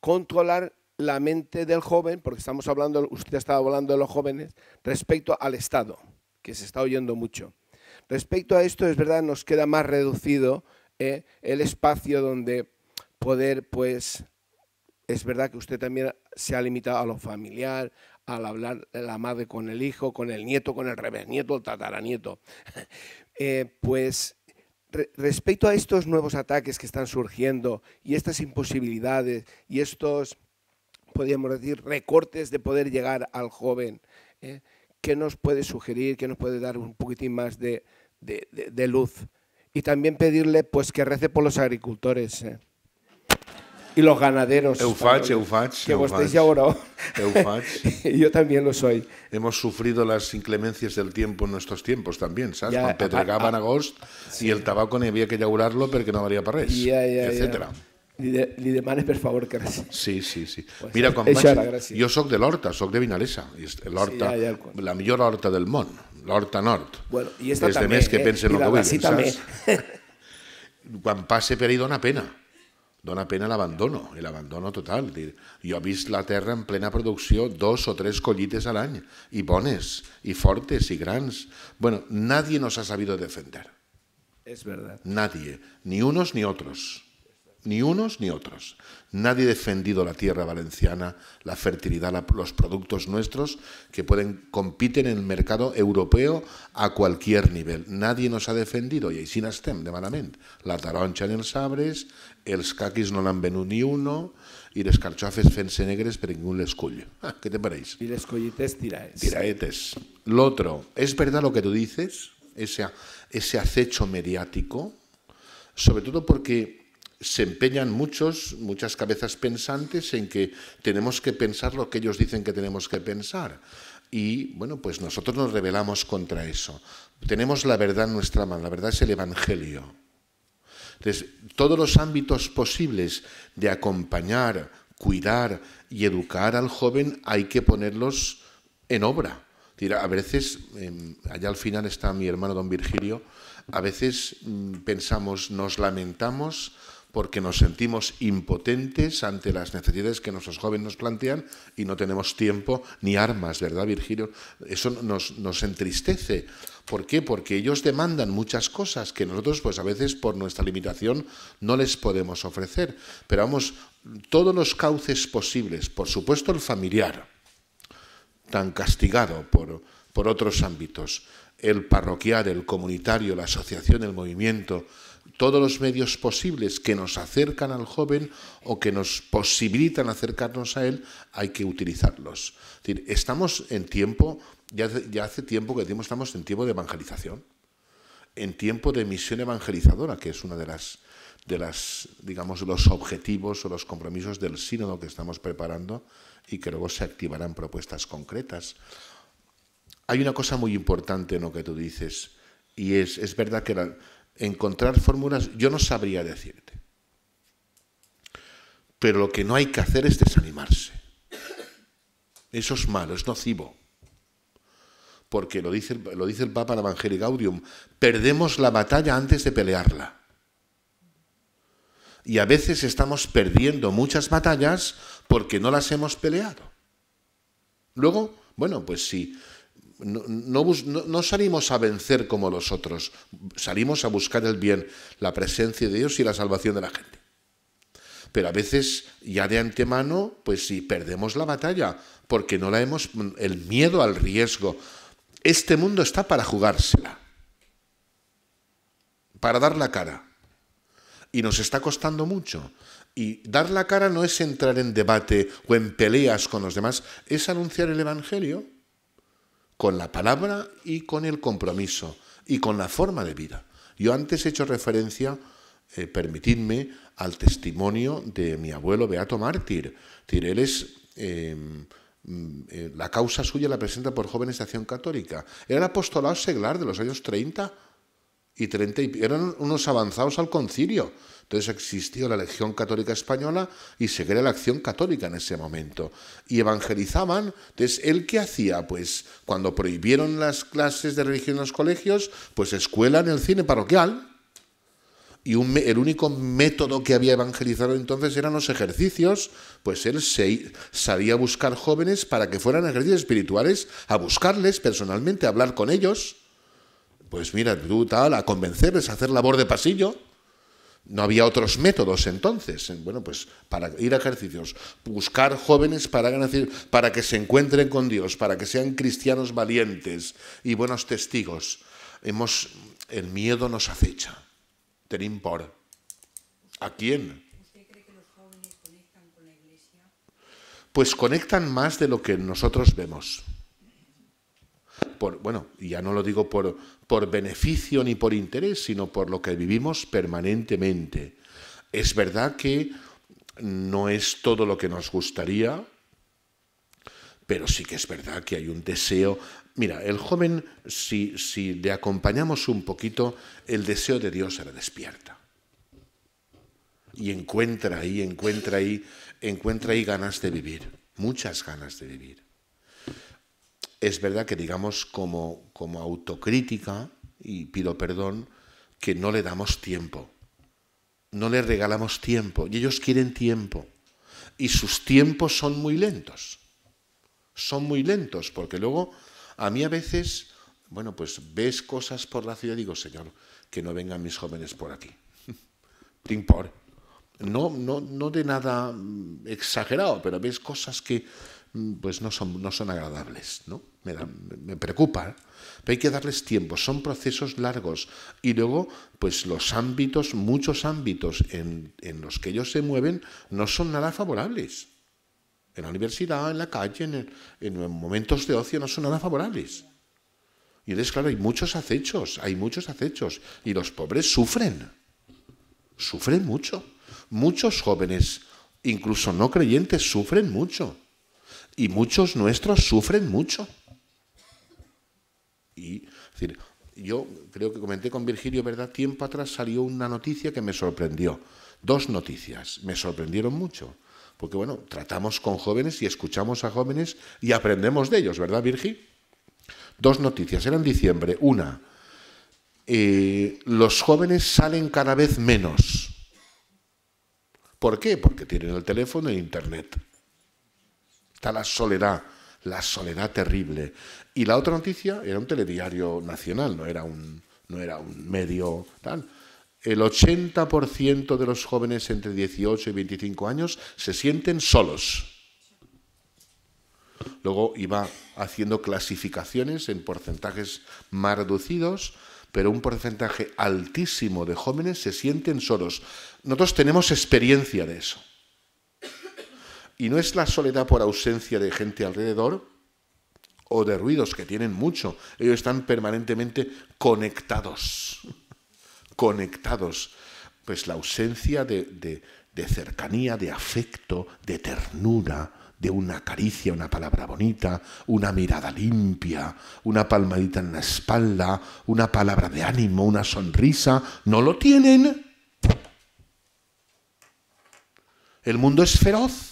controlar la mente del joven, porque estamos hablando, usted ha estado hablando de los jóvenes, respecto al Estado, que se está oyendo mucho. Respecto a esto, es verdad, nos queda más reducido ¿eh? el espacio donde poder, pues, es verdad que usted también se ha limitado a lo familiar, al hablar la madre con el hijo, con el nieto, con el nieto el tataranieto. Eh, pues respecto a estos nuevos ataques que están surgiendo y estas imposibilidades y estos, podríamos decir, recortes de poder llegar al joven, ¿eh? ¿qué nos puede sugerir, qué nos puede dar un poquitín más de luz? y también pedirle pues que rece por los agricultores eh, y los ganaderos. Eu eufach Que vos estéis ya Eu yo también lo soy. Hemos sufrido las inclemencias del tiempo en nuestros tiempos también, ¿sabes? Cuando agosto y en agosto el tabaco no había que yaurarlo porque no valía para res, ya, ya, etcétera. Ya. de, manes, por favor, gracias. Sí, sí, sí. Pues Mira, con yo soy de l'Horta, soy de Vinalesa. L'Horta, sí, la mejor horta del mundo. l'Horta Nord. Bueno, i esta també, més que eh? pensen el que vulguin, saps? Quan passe per ahí dona pena. Dona pena l'abandono, i l'abandono total. Dir, jo he vist la terra en plena producció dos o tres collites a l'any, i bones, i fortes, i grans. Bueno, nadie nos ha sabido defender. És verdad. Nadie, ni unos ni otros. ni unos ni otros. Nadie ha defendido la tierra valenciana, la fertilidad, los productos nuestros que pueden compiten en el mercado europeo a cualquier nivel. Nadie nos ha defendido, y sin estem, de malamente. La taroncha en el sabres, el caquis no han venido ni uno, y les carxofes fense negres pero ningún les cull. Ah, ¿Qué te pareix? Y les tiraetes. Tiraetes. otro. ¿es verdad lo que tú dices? Ese, ese acecho mediático, sobre todo porque se empeñan muchos, muchas cabezas pensantes en que tenemos que pensar lo que ellos dicen que tenemos que pensar. Y bueno, pues nosotros nos rebelamos contra eso. Tenemos la verdad en nuestra mano, la verdad es el Evangelio. Entonces, todos los ámbitos posibles de acompañar, cuidar y educar al joven hay que ponerlos en obra. A veces, em, allá al final está mi hermano don Virgilio, a veces mm, pensamos, nos lamentamos porque nos sentimos impotentes ante las necesidades que nuestros jóvenes nos plantean y no tenemos tiempo ni armas, ¿verdad, Virgilio? Eso nos, entristece. ¿Por qué? Porque ellos demandan muchas cosas que nosotros, pues a veces por nuestra limitación, no les podemos ofrecer. Pero vamos, todos los cauces posibles, por supuesto el familiar, tan castigado por, por otros ámbitos, el parroquial, el comunitario, la asociación, el movimiento, todos los medios posibles que nos acercan al joven o que nos posibilitan acercarnos a él, hay que utilizarlos. estamos en tiempo, ya, hace tiempo que decimos, estamos en tiempo de evangelización, en tiempo de misión evangelizadora, que es una de las de las, digamos, los objetivos o los compromisos del sínodo que estamos preparando y que luego se activarán propuestas concretas. Hay una cosa muy importante en lo que tú dices, y es, es verdad que la, encontrar fórmulas, yo no sabría decirte. Pero lo que no hay que hacer es desanimarse. Eso es malo, es nocivo. Porque lo dice, lo dice el Papa en Evangelii Gaudium, perdemos la batalla antes de pelearla. Y a veces estamos perdiendo muchas batallas porque no las hemos peleado. Luego, bueno, pues sí... No, no, salimos a vencer como los otros, salimos a buscar el bien, la presencia de Dios y la salvación de la gente. Pero a veces ya de antemano, pues si perdemos la batalla, porque no la hemos, el miedo al riesgo. Este mundo está para jugársela, para dar la cara. Y nos está costando mucho. Y dar la cara no es entrar en debate o en peleas con los demás, es anunciar el Evangelio con la palabra y con el compromiso y con la forma de vida. Yo antes he hecho referencia, eh, permitidme, al testimonio de mi abuelo Beato Mártir. Él es, em, mm, eh, la causa suya la presenta por jóvenes de acción católica. Era el apostolado seglar de los años 30 y 30 y eran unos avanzados al concilio. Entonces existió la Legión Católica Española y se creó la Acción Católica en ese momento. Y evangelizaban. Entonces, ¿él qué hacía? Pues cuando prohibieron las clases de religión en los colegios, pues escuela en el cine parroquial. Y el único método que había evangelizado entonces eran los ejercicios, pues él sabía salía buscar jóvenes para que fueran ejercicios espirituales, a buscarles personalmente, a hablar con ellos. Pues mira, tú tal, a convencerles, a hacer labor de pasillo no había otros métodos entonces, bueno, pues para ir a ejercicios, buscar jóvenes para, que se encuentren con Dios, para que sean cristianos valientes y buenos testigos. el miedo nos acecha. Tenim por. ¿A quién? cree que los jóvenes conectan con la iglesia? Pues conectan más de lo que nosotros vemos bueno, ya no lo digo por, por beneficio ni por interés, sino por lo que vivimos permanentemente. Es verdad que no es todo lo que nos gustaría, pero sí que es verdad que hay un deseo. Mira, el joven, si, si le acompañamos un poquito, el deseo de Dios se le despierta. Y encuentra ahí, encuentra ahí, encuentra ahí ganas de vivir, muchas ganas de vivir es verdad que digamos como, como autocrítica, y pido perdón, que no le damos tiempo, no le regalamos tiempo, y ellos quieren tiempo, y sus tiempos son muy lentos, son muy lentos, porque luego a mí a veces, bueno, pues ves cosas por la ciudad y digo, Señor, que no vengan mis jóvenes por aquí, No, no, no de nada mm, exagerado, pero ves cosas que, Mm, pues no son, no son agradables, ¿no? Me, me preocupa. Pero hay que darles tiempo, son procesos largos. Y luego, pues los ámbitos, muchos ámbitos en, los que ellos se mueven, no son nada favorables. En la universidad, en la calle, en, en momentos de ocio, no son nada favorables. Y entonces, claro, hay muchos acechos, hay muchos acechos. Y los pobres sufren, sufren mucho. Muchos jóvenes, incluso no creyentes, sufren mucho. Y muchos nuestros sufren mucho. Y, yo creo que comenté con Virgilio, ¿verdad? Tiempo atrás salió una noticia que me sorprendió. Dos noticias. Me sorprendieron mucho. Porque, bueno, tratamos con jóvenes y escuchamos a jóvenes y aprendemos de ellos, ¿verdad, Virgil? Dos noticias. Era en diciembre. Una, eh, los jóvenes salen cada vez menos. ¿Por qué? Porque tienen el teléfono e internet. Está la soledad, la soledad terrible. Y la otra noticia era un telediario nacional, no era un, no era un medio tal. El 80% de los jóvenes entre 18 y 25 años se sienten solos. Luego iba haciendo clasificaciones en porcentajes más reducidos, pero un porcentaje altísimo de jóvenes se sienten solos. Nosotros tenemos experiencia de eso. Y no es la soledad por ausencia de gente alrededor o de ruidos, que tienen mucho. Ellos están permanentemente conectados. conectados. Pues la ausencia de, cercanía, de afecto, de ternura, de una caricia, una palabra bonita, una mirada limpia, una palmadita en la espalda, una palabra de ánimo, una sonrisa, no lo tienen. El mundo es feroz.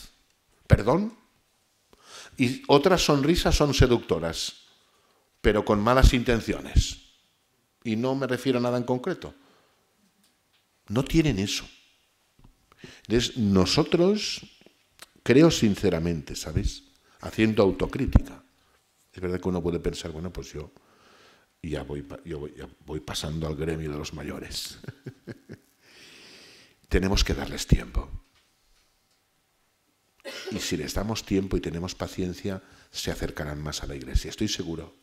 ¿Perdón? Y otras sonrisas son seductoras, pero con malas intenciones. Y no me refiero a nada en concreto. No tienen eso. Entonces, nosotros, creo sinceramente, ¿sabes? Haciendo autocrítica. Es verdad que uno puede pensar, bueno, pues yo ya voy, yo ya voy pasando al gremio de los mayores. Tenemos que darles tiempo y si les damos tiempo y tenemos paciencia, se acercarán más a la iglesia, estoy seguro.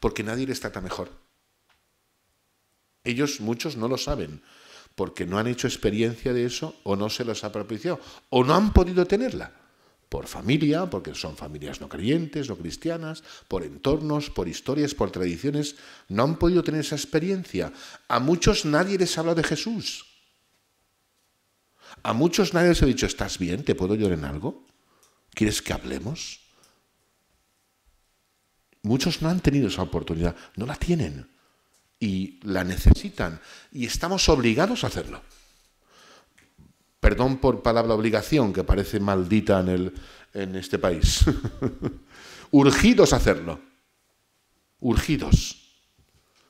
Porque nadie les trata mejor. Ellos muchos no lo saben, porque no han hecho experiencia de eso o no se los ha propiciado, o no han podido tenerla. Por familia, porque son familias no creyentes, no cristianas, por entornos, por historias, por tradiciones, no han podido tener esa experiencia. A muchos nadie les habla de Jesús. A muchos nadie les ha dicho, ¿estás bien? ¿Te puedo llorar en algo? ¿Quieres que hablemos? Muchos no han tenido esa oportunidad, no la tienen y la necesitan y estamos obligados a hacerlo. Perdón por palabra obligación, que parece maldita en, el, en este país. urgidos a hacerlo. Urgidos.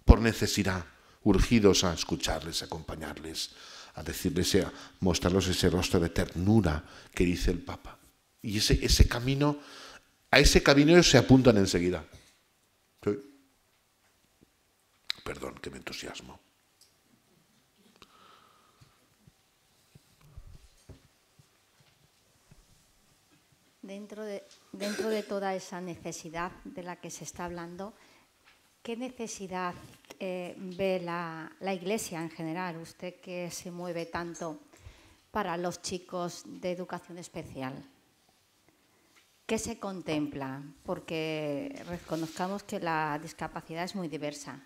Por necesidad. Urgidos a escucharles, acompañarles, a decirles, a mostrarles ese rostro de ternura que dice el Papa. Y ese, camino, a ese camino se apuntan enseguida. Perdón, que me entusiasmo. dentro de toda esa necesidad de la que se está hablando, ¿Qué necesidad eh, ve la, Iglesia en general, usted que se mueve tanto para los chicos de educación especial? ¿Qué se contempla? Porque reconozcamos que la discapacidad es muy diversa.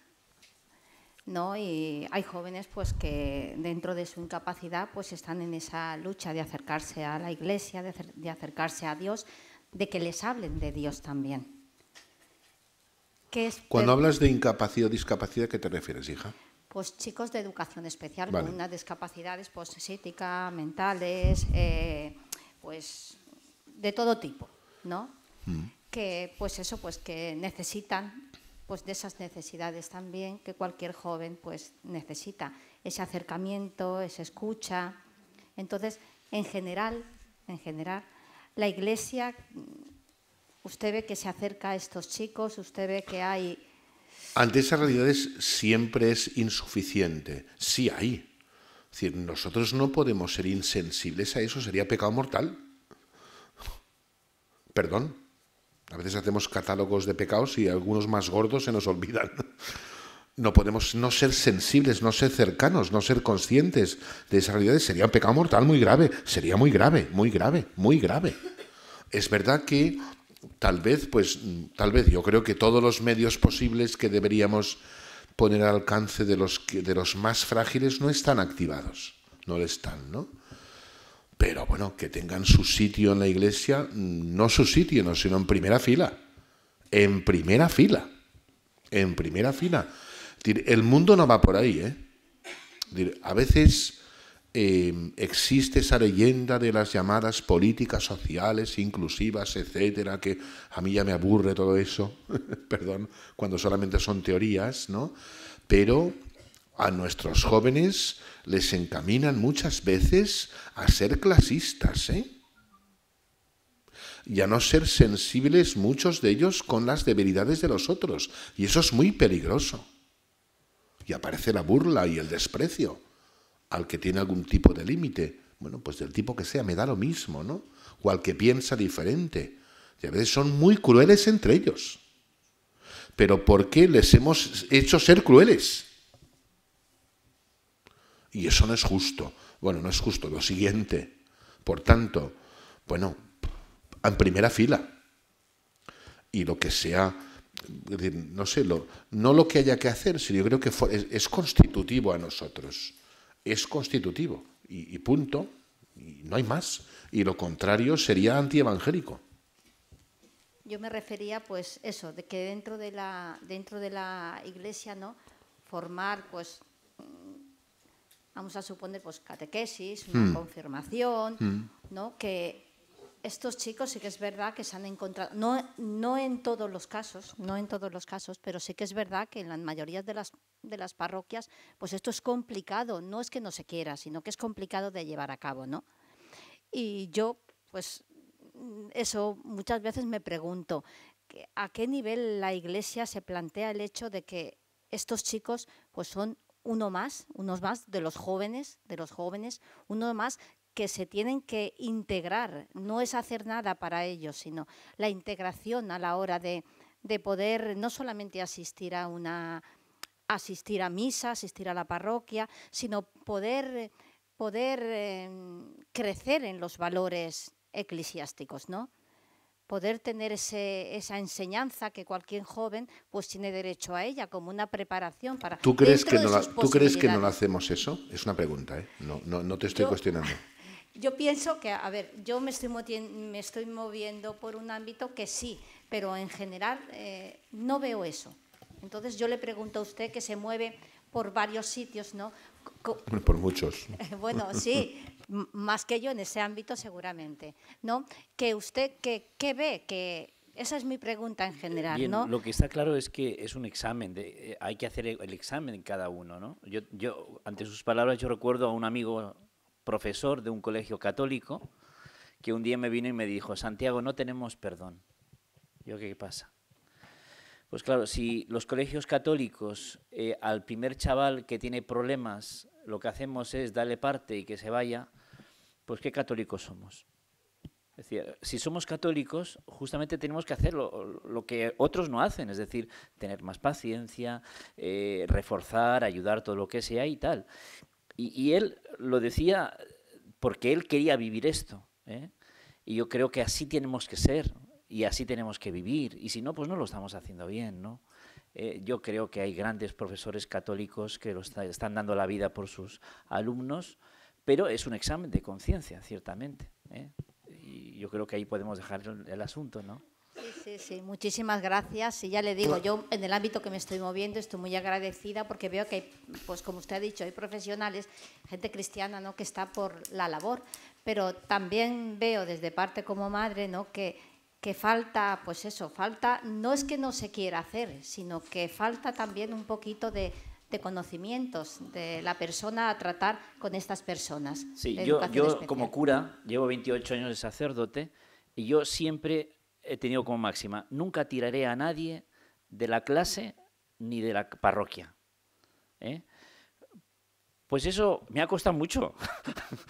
¿no? Y hay jóvenes pues, que dentro de su incapacidad pues, están en esa lucha de acercarse a la Iglesia, de acercarse a Dios, de que les hablen de Dios también. Cuando hablas de incapacidad o discapacidad, ¿qué te refieres, hija? Pues chicos de educación especial, con unas discapacidades pues, psíquicas, mentales, eh, pues de todo tipo, ¿no? Mm. Que pues eso, pues que necesitan pues de esas necesidades también que cualquier joven pues necesita, ese acercamiento, esa escucha. Entonces, en general, en general, la iglesia usted ve que se acerca a estos chicos, usted ve que hay... Ante esas realidades siempre es insuficiente, sí hay. Es decir, nosotros no podemos ser insensibles a eso, sería pecado mortal. Perdón. A veces hacemos catálogos de pecados y algunos más gordos se nos olvidan. No podemos no ser sensibles, no ser cercanos, no ser conscientes de esas realidades. Sería un pecado mortal muy grave, sería muy grave, muy grave, muy grave. Es verdad que tal vez, pues, tal vez, yo creo que todos los medios posibles que deberíamos poner al alcance de los, de los más frágiles no están activados, no lo están, ¿no? Pero bueno, que tengan su sitio en la iglesia, no su sitio, no, sino en primera fila, en primera fila, en primera fila. El mundo no va por ahí, ¿eh? A veces Em, existe esa leyenda de las llamadas políticas sociales inclusivas, etcétera, que a mí ya me aburre todo eso, perdón, cuando solamente son teorías, ¿no? Pero a nuestros jóvenes les encaminan muchas veces a ser clasistas, ¿eh? Y a no ser sensibles muchos de ellos con las debilidades de los otros. Y eso es muy peligroso. Y aparece la burla y el desprecio al que tiene algún tipo de límite, bueno, pues del tipo que sea, me da lo mismo, ¿no? O al que piensa diferente. Y a veces son muy crueles entre ellos. Pero ¿por qué les hemos hecho ser crueles? Y eso no es justo. Bueno, no es justo. Lo siguiente. Por tanto, bueno, en primera fila. Y lo que sea, no sé, lo, no lo que haya que hacer, sino yo creo que es constitutivo a nosotros es constitutivo y, punto, y no hay más. Y lo contrario sería antievangélico. Yo me refería, pues, eso, de que dentro de la, dentro de la iglesia, ¿no? Formar, pues, mm, vamos a suponer, pues, catequesis, una hmm. confirmación, hmm. ¿no? Que estos chicos sí que es verdad que se han encontrado, no, no en todos los casos, no en todos los casos, pero sí que es verdad que en la mayoría de las, de las parroquias, pues esto es complicado, no es que no se quiera, sino que es complicado de llevar a cabo, ¿no? Y yo, pues, eso muchas veces me pregunto, ¿a qué nivel la iglesia se plantea el hecho de que estos chicos, pues son uno más, unos más de los jóvenes, de los jóvenes, uno más que se tienen que integrar, no es hacer nada para ellos, sino la integración a la hora de, poder no solamente asistir a una asistir a misa, asistir a la parroquia, sino poder, poder em, crecer en los valores eclesiásticos, ¿no? Poder tener ese, esa enseñanza que cualquier joven pues tiene derecho a ella como una preparación para... ¿Tú crees, que no, ¿tú crees que no lo hacemos eso? Es una pregunta, ¿eh? no, no, te estoy cuestionando. Yo pienso que, a ver, yo me estoy, me estoy moviendo por un ámbito que sí, pero en general eh, no veo eso. Entonces yo le pregunto a usted que se mueve por varios sitios, ¿no? por muchos. Eh, bueno, sí, más que yo en ese ámbito seguramente, ¿no? Que usted, ¿qué que ve? Que, esa es mi pregunta en general, ¿no? Lo que está claro es que es un examen, de, eh, hay que hacer el examen cada uno, ¿no? Yo, yo, ante sus palabras, yo recuerdo a un amigo profesor de un colegio católico, que un día me vino y me dijo, Santiago, no tenemos perdón. Yo, ¿qué pasa? Pues claro, si los colegios católicos eh, al primer chaval que tiene problemas lo que hacemos es darle parte y que se vaya, pues qué católicos somos. Es decir, si somos católicos, justamente tenemos que hacer lo, que otros no hacen, es decir, tener más paciencia, eh, reforzar, ayudar todo lo que sea y tal. Y, él lo decía porque él quería vivir esto. ¿eh? Y yo creo que así tenemos que ser y así tenemos que vivir. Y si no, pues no lo estamos haciendo bien, ¿no? Eh, yo creo que hay grandes profesores católicos que lo están dando la vida por sus alumnos, pero es un examen de conciencia, ciertamente. ¿eh? Y yo creo que ahí podemos dejar el, el asunto, ¿no? Sí, sí, muchísimas gracias. Y ya le digo, yo en el ámbito que me estoy moviendo estoy muy agradecida porque veo que pues como usted ha dicho, hay profesionales, gente cristiana, ¿no? Que está por la labor, pero también veo desde parte como madre, ¿no? Que, que falta, pues eso, falta, no es que no se quiera hacer, sino que falta también un poquito de, conocimientos de la persona a tratar con estas personas. Sí, yo, yo como cura llevo 28 años de sacerdote y yo siempre he tenido como máxima, nunca tiraré a nadie de la clase ni de la parroquia. ¿eh? Pues eso me ha costado mucho.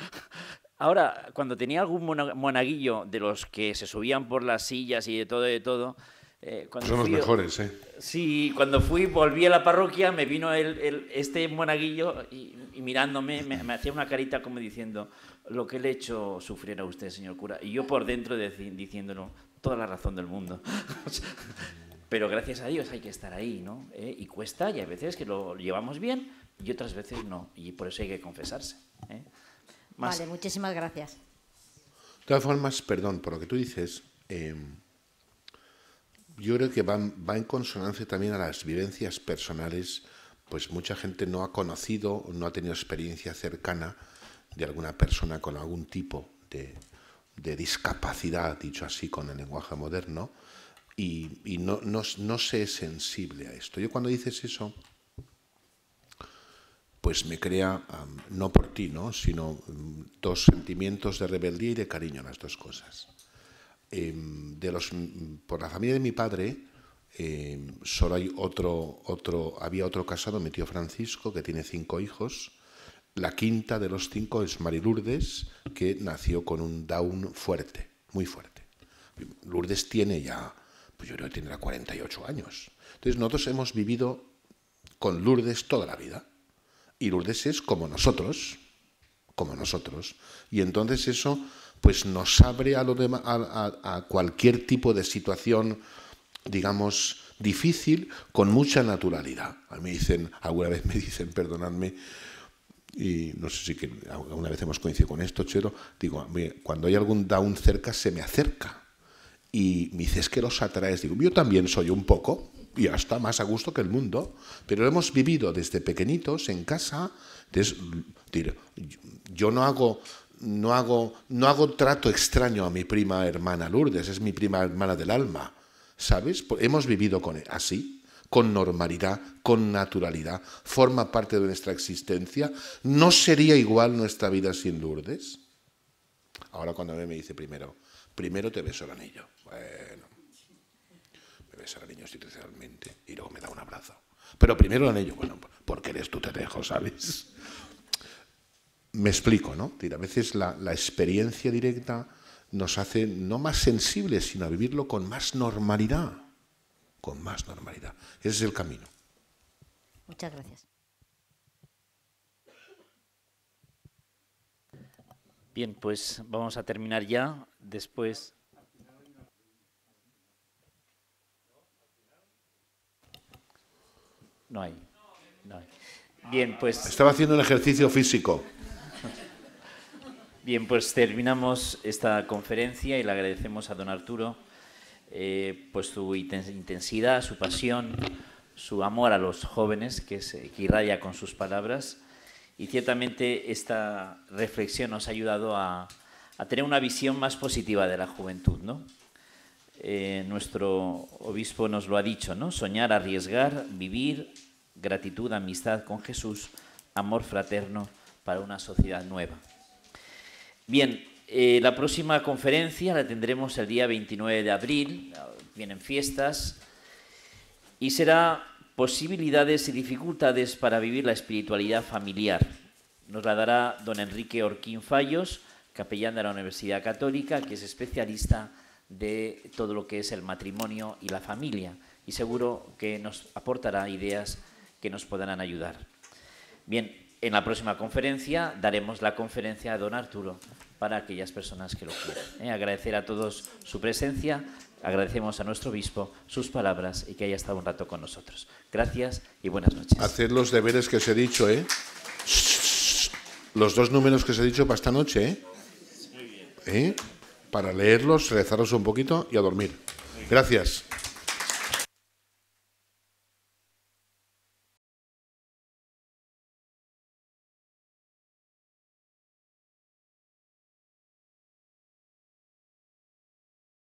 Ahora, cuando tenía algún monaguillo de los que se subían por las sillas y de todo, de todo. Eh, cuando Son los mejores, ¿eh? Sí, cuando fui, volví a la parroquia, me vino este monaguillo y, mirándome me, hacía una carita como diciendo: Lo que le he hecho sufrir a usted, señor cura. Y yo por dentro diciéndolo: toda la razón del mundo. Pero gracias a Dios hay que estar ahí, ¿no? Eh, y cuesta, y hay veces que lo llevamos bien y otras veces no. Y por eso hay que confesarse. ¿eh? Vale, muchísimas gracias. De todas formas, perdón, por lo que tú dices, em, yo creo que va en consonancia también a las vivencias personales, pues mucha gente no ha conocido, no ha tenido experiencia cercana de alguna persona con algún tipo de de discapacidad, dicho así con el lenguaje moderno, y, no, no, no, sensible a esto. Yo cuando dices eso, pues me crea, no por ti, ¿no? sino mm, dos sentimientos de rebeldía y de cariño, las dos cosas. Em, de los, mm, por la familia de mi padre, em, solo hay otro, otro, había otro casado, mi tío Francisco, que tiene cinco hijos, la quinta de los cinco es Lourdes, que nació con un down fuerte, muy fuerte. Lourdes tiene ya, pues yo creo que tendrá 48 años. Entonces nosotros hemos vivido con Lourdes toda la vida. Y Lourdes es como nosotros, como nosotros. Y entonces eso pues nos abre a, lo cualquier tipo de situación, digamos, difícil con mucha naturalidad. A mí dicen, alguna vez me dicen, perdonadme, y no sé si que alguna vez hemos coincidido con esto, Chero, digo, cuando hay algún down cerca se me acerca y me dices que los atraes, digo, yo también soy un poco y hasta más a gusto que el mundo, pero hemos vivido desde pequeñitos en casa, entonces, yo no hago no hago no hago trato extraño a mi prima hermana Lourdes, es mi prima hermana del alma, ¿sabes? Hemos vivido con e, así con normalidad, con naturalidad, forma parte de nuestra existencia, ¿no sería igual nuestra vida sin Lourdes? Ahora cuando a mí me dice primero, primero te beso el anillo. Bueno, me beso el anillo institucionalmente y luego me da un abrazo. Pero primero el anillo, bueno, porque eres tú te dejo, ¿sabes? Me explico, ¿no? A veces la, la experiencia directa nos hace no más sensibles, sino a vivirlo con más normalidad con más normalidad. Ese es el camino. Muchas gracias. Bien, pues vamos a terminar ya. Después. No hay. Bien, pues. Estaba haciendo un ejercicio físico. Bien, pues terminamos esta conferencia y le agradecemos a don Arturo. Eh, pues su intensidad, su pasión, su amor a los jóvenes que, se, eh, irradia con sus palabras. Y ciertamente esta reflexión nos ha ayudado a, tener una visión más positiva de la juventud, ¿no? Eh, nuestro obispo nos lo ha dicho, ¿no? Soñar, arriesgar, vivir, gratitud, amistad con Jesús, amor fraterno para una sociedad nueva. Bien, eh, la próxima conferencia la tendremos el día 29 de abril, vienen fiestas, y será posibilidades y dificultades para vivir la espiritualidad familiar. Nos la dará don Enrique Orquín Fallos, capellán de la Universidad Católica, que es especialista de todo lo que es el matrimonio y la familia, y seguro que nos aportará ideas que nos podrán ayudar. Bien, en la próxima conferencia daremos la conferencia a don Arturo para aquellas personas que lo quieran. ¿eh? Agradecer a todos su presencia, agradecemos a nuestro obispo sus palabras y que haya estado un rato con nosotros. Gracias y buenas noches. Hacer los deberes que os he dicho, ¿eh? Los dos números que os he dicho para esta noche, ¿eh? Para leerlos, rezaros un poquito y a dormir. Gracias.